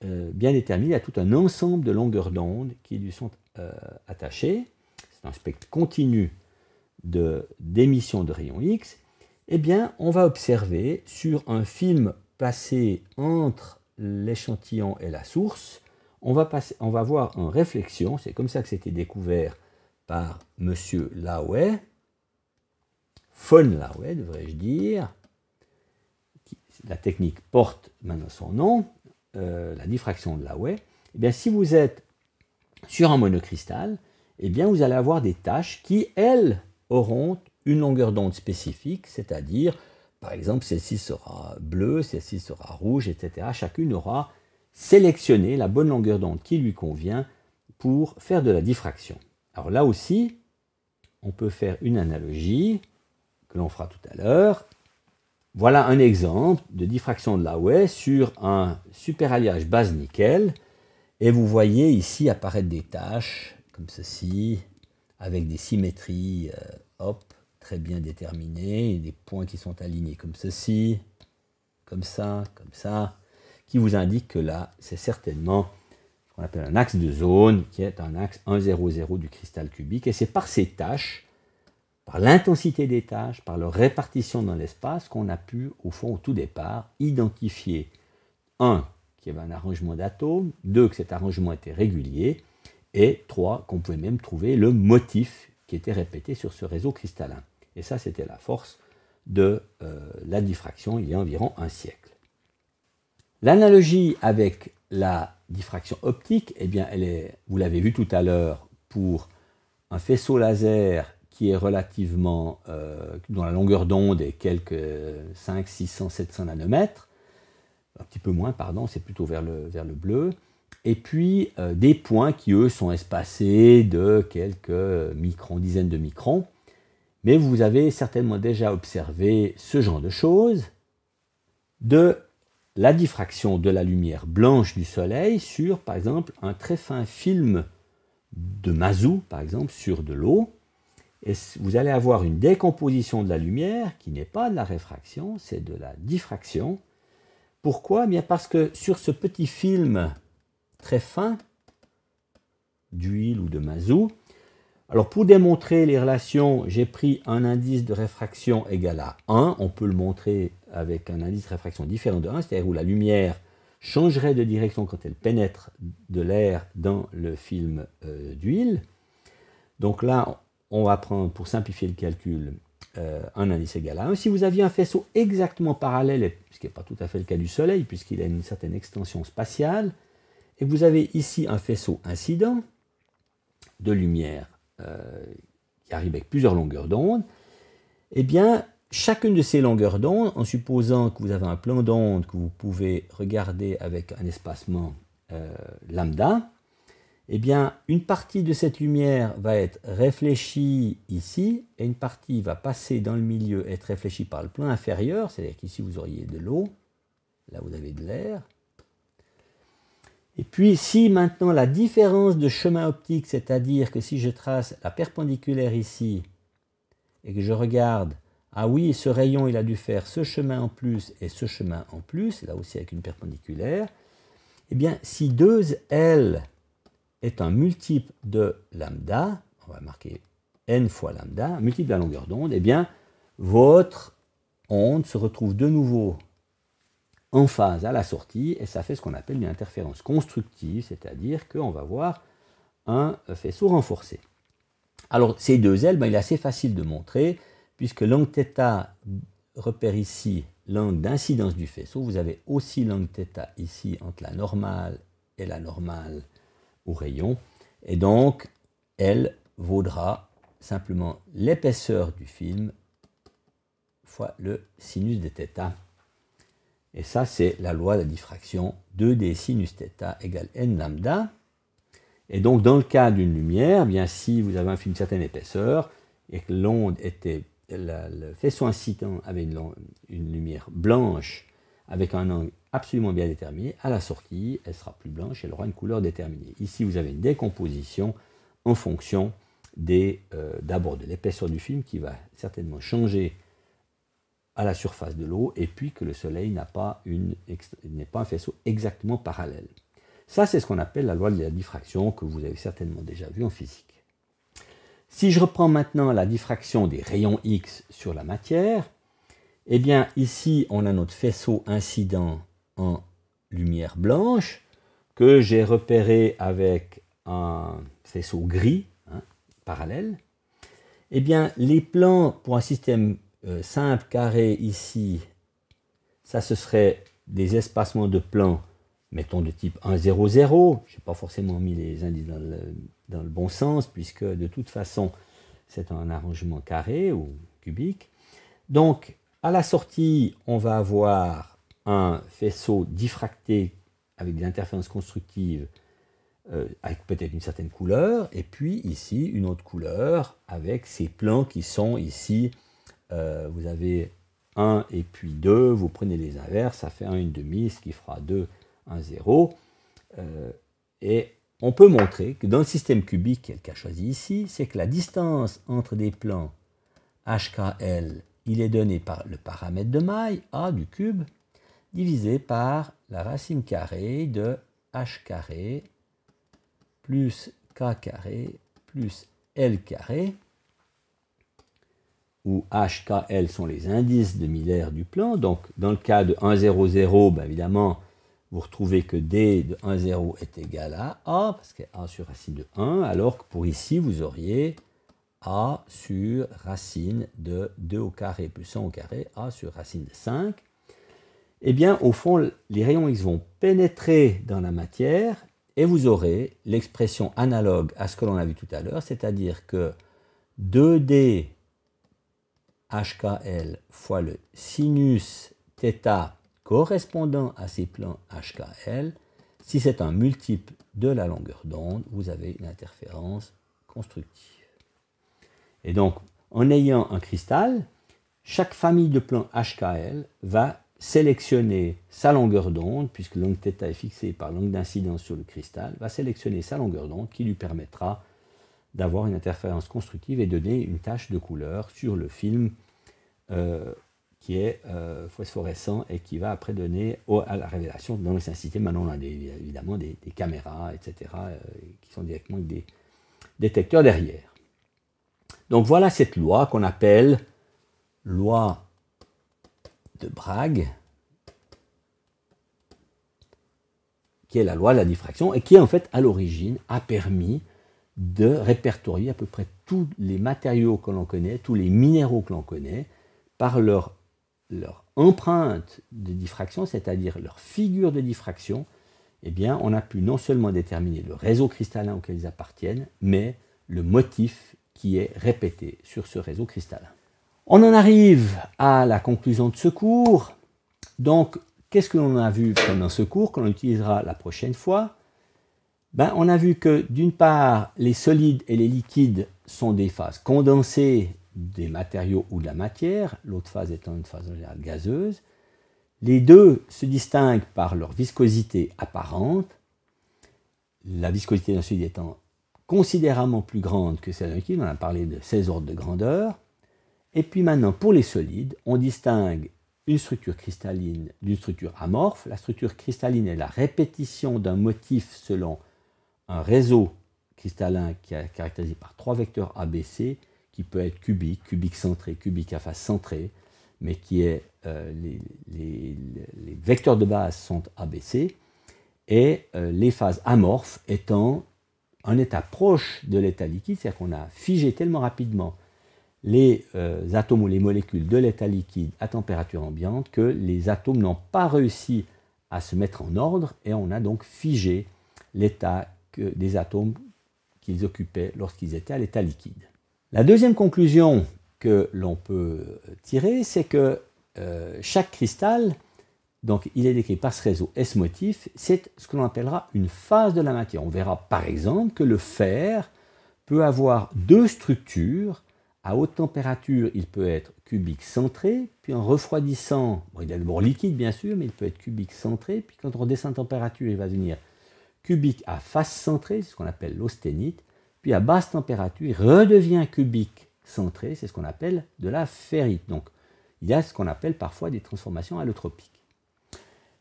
euh, bien déterminé, à tout un ensemble de longueurs d'onde qui lui sont euh, attachées. C'est un spectre continu d'émission de, de rayons X. Eh bien, on va observer sur un film passé entre l'échantillon et la source, on va, voir en réflexion, c'est comme ça que c'était découvert par M. Laouet, Von Laouet devrais-je dire, la technique porte maintenant son nom, euh, la diffraction de la way, eh bien, si vous êtes sur un monocristal, eh bien, vous allez avoir des taches qui, elles, auront une longueur d'onde spécifique, c'est-à-dire, par exemple, celle-ci sera bleue, celle-ci sera rouge, etc. Chacune aura sélectionné la bonne longueur d'onde qui lui convient pour faire de la diffraction. Alors là aussi, on peut faire une analogie que l'on fera tout à l'heure voilà un exemple de diffraction de la Way sur un super alliage base nickel. Et vous voyez ici apparaître des taches comme ceci, avec des symétries euh, hop, très bien déterminées, des points qui sont alignés comme ceci, comme ça, comme ça, qui vous indiquent que là, c'est certainement ce qu'on appelle un axe de zone, qui est un axe 1,00 du cristal cubique. Et c'est par ces taches par l'intensité des tâches, par leur répartition dans l'espace, qu'on a pu, au fond, au tout départ, identifier, un, qu'il y avait un arrangement d'atomes, 2. que cet arrangement était régulier, et 3. qu'on pouvait même trouver le motif qui était répété sur ce réseau cristallin. Et ça, c'était la force de euh, la diffraction il y a environ un siècle. L'analogie avec la diffraction optique, eh bien, elle est, vous l'avez vu tout à l'heure, pour un faisceau laser est relativement, euh, dont la longueur d'onde est quelques 5, 600, 700 nanomètres, un petit peu moins, pardon, c'est plutôt vers le, vers le bleu, et puis euh, des points qui, eux, sont espacés de quelques microns, dizaines de microns. Mais vous avez certainement déjà observé ce genre de choses, de la diffraction de la lumière blanche du soleil sur, par exemple, un très fin film de mazout, par exemple, sur de l'eau, vous allez avoir une décomposition de la lumière qui n'est pas de la réfraction, c'est de la diffraction. Pourquoi eh Bien Parce que sur ce petit film très fin d'huile ou de mazout, alors pour démontrer les relations, j'ai pris un indice de réfraction égal à 1. On peut le montrer avec un indice de réfraction différent de 1, c'est-à-dire où la lumière changerait de direction quand elle pénètre de l'air dans le film euh, d'huile. Donc là, on va prendre, pour simplifier le calcul, euh, un indice égal à 1. Si vous aviez un faisceau exactement parallèle, ce qui n'est pas tout à fait le cas du Soleil, puisqu'il a une certaine extension spatiale, et vous avez ici un faisceau incident de lumière euh, qui arrive avec plusieurs longueurs d'onde, eh bien, chacune de ces longueurs d'onde, en supposant que vous avez un plan d'onde que vous pouvez regarder avec un espacement euh, lambda, eh bien, une partie de cette lumière va être réfléchie ici, et une partie va passer dans le milieu, être réfléchie par le plan inférieur, c'est-à-dire qu'ici vous auriez de l'eau, là vous avez de l'air. Et puis, si maintenant la différence de chemin optique, c'est-à-dire que si je trace la perpendiculaire ici, et que je regarde, ah oui, ce rayon, il a dû faire ce chemin en plus et ce chemin en plus, là aussi avec une perpendiculaire, eh bien, si deux L est un multiple de lambda, on va marquer n fois lambda, multiple de la longueur d'onde, et eh bien, votre onde se retrouve de nouveau en phase à la sortie, et ça fait ce qu'on appelle une interférence constructive, c'est-à-dire qu'on va voir un faisceau renforcé. Alors, ces deux ailes, ben, il est assez facile de montrer, puisque l'angle θ repère ici l'angle d'incidence du faisceau, vous avez aussi l'angle θ ici entre la normale et la normale au rayon. Et donc, elle vaudra simplement l'épaisseur du film fois le sinus de θ. Et ça, c'est la loi de la diffraction 2d sinus θ égale n lambda. Et donc, dans le cas d'une lumière, eh bien, si vous avez un film certaine épaisseur et que l'onde était, le faisceau incitant avait une lumière blanche avec un angle absolument bien déterminé. À la sortie, elle sera plus blanche, elle aura une couleur déterminée. Ici, vous avez une décomposition en fonction euh, d'abord de l'épaisseur du film qui va certainement changer à la surface de l'eau et puis que le soleil n'est pas, pas un faisceau exactement parallèle. Ça, c'est ce qu'on appelle la loi de la diffraction que vous avez certainement déjà vu en physique. Si je reprends maintenant la diffraction des rayons X sur la matière, eh bien, ici, on a notre faisceau incident en lumière blanche que j'ai repéré avec un faisceau gris hein, parallèle. Eh bien, les plans pour un système euh, simple carré ici, ça ce serait des espacements de plans, mettons de type 1, 0, 0. Je n'ai pas forcément mis les indices dans le, dans le, bon sens, puisque de toute façon, c'est un arrangement carré ou cubique. Donc, à la sortie, on va avoir un faisceau diffracté avec des interférences constructives, euh, avec peut-être une certaine couleur, et puis ici une autre couleur avec ces plans qui sont ici. Euh, vous avez 1 et puis 2, vous prenez les inverses, ça fait 1, demi, ce qui fera 2, 1, 0. et on peut montrer que dans le système cubique, qu'elle a choisi ici, c'est que la distance entre des plans HKL il est donné par le paramètre de maille, A du cube, divisé par la racine carrée de h carré plus k carré plus l carré, où h, k, l sont les indices de Miller du plan. Donc dans le cas de 1, 0, 0, évidemment, vous retrouvez que D de 1, 0 est égal à A, parce que A sur racine de 1, alors que pour ici, vous auriez a sur racine de 2 au carré plus 100 au carré, a sur racine de 5, eh bien au fond, les rayons X vont pénétrer dans la matière et vous aurez l'expression analogue à ce que l'on a vu tout à l'heure, c'est-à-dire que 2D HKL fois le sinus θ correspondant à ces plans HKL, si c'est un multiple de la longueur d'onde, vous avez une interférence constructive. Et donc, en ayant un cristal, chaque famille de plans HKL va sélectionner sa longueur d'onde, puisque l'angle θ est fixé par l'angle d'incidence sur le cristal, va sélectionner sa longueur d'onde qui lui permettra d'avoir une interférence constructive et donner une tache de couleur sur le film euh, qui est euh, phosphorescent et qui va après donner à la révélation dans les incités. Maintenant, on a évidemment des, caméras, etc., euh, qui sont directement des détecteurs derrière. Donc voilà cette loi qu'on appelle loi de Bragg, qui est la loi de la diffraction et qui en fait à l'origine a permis de répertorier à peu près tous les matériaux que l'on connaît, tous les minéraux que l'on connaît, par leur, leur empreinte de diffraction, c'est-à-dire leur figure de diffraction, eh bien, on a pu non seulement déterminer le réseau cristallin auquel ils appartiennent, mais le motif qui est répété sur ce réseau cristallin. On en arrive à la conclusion de ce cours. Donc, qu'est-ce que l'on a vu pendant ce cours qu'on utilisera la prochaine fois ben, On a vu que d'une part, les solides et les liquides sont des phases condensées des matériaux ou de la matière, l'autre phase étant une phase gazeuse. Les deux se distinguent par leur viscosité apparente, la viscosité d'un solide étant considérablement plus grande que celle d'un liquide, on a parlé de 16 ordres de grandeur. Et puis maintenant, pour les solides, on distingue une structure cristalline d'une structure amorphe. La structure cristalline est la répétition d'un motif selon un réseau cristallin qui est caractérisé par trois vecteurs ABC, qui peut être cubique, cubique centré, cubique à face centrée, mais qui est euh, les, vecteurs de base sont ABC et euh, les phases amorphes étant un état proche de l'état liquide, c'est-à-dire qu'on a figé tellement rapidement les euh, atomes ou les molécules de l'état liquide à température ambiante que les atomes n'ont pas réussi à se mettre en ordre et on a donc figé l'état des atomes qu'ils occupaient lorsqu'ils étaient à l'état liquide. La deuxième conclusion que l'on peut tirer, c'est que euh, chaque cristal donc il est décrit par ce réseau S motif, c'est ce que l'on appellera une phase de la matière. On verra par exemple que le fer peut avoir deux structures. À haute température, il peut être cubique centré, puis en refroidissant, il est d'abord liquide bien sûr, mais il peut être cubique centré, puis quand on redescend en température, il va devenir cubique à face centrée, c'est ce qu'on appelle l'austénite, puis à basse température, il redevient cubique centré, c'est ce qu'on appelle de la ferrite. Donc il y a ce qu'on appelle parfois des transformations allotropiques.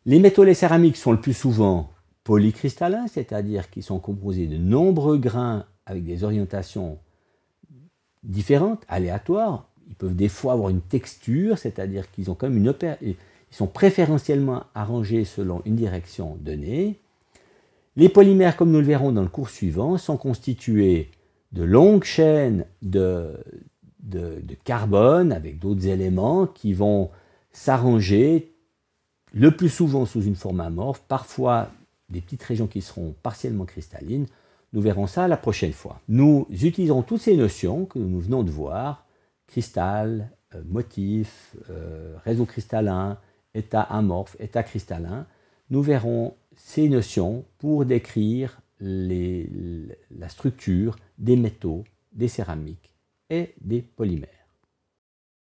Les métaux et les céramiques sont le plus souvent polycristallins, c'est-à-dire qu'ils sont composés de nombreux grains avec des orientations différentes, aléatoires. Ils peuvent des fois avoir une texture, c'est-à-dire qu'ils ont quand même une ils sont préférentiellement arrangés selon une direction donnée. Les polymères, comme nous le verrons dans le cours suivant, sont constitués de longues chaînes de, de, de carbone avec d'autres éléments qui vont s'arranger le plus souvent sous une forme amorphe, parfois des petites régions qui seront partiellement cristallines. Nous verrons ça la prochaine fois. Nous utiliserons toutes ces notions que nous venons de voir, cristal, euh, motif, euh, réseau cristallin, état amorphe, état cristallin. Nous verrons ces notions pour décrire la structure des métaux, des céramiques et des polymères.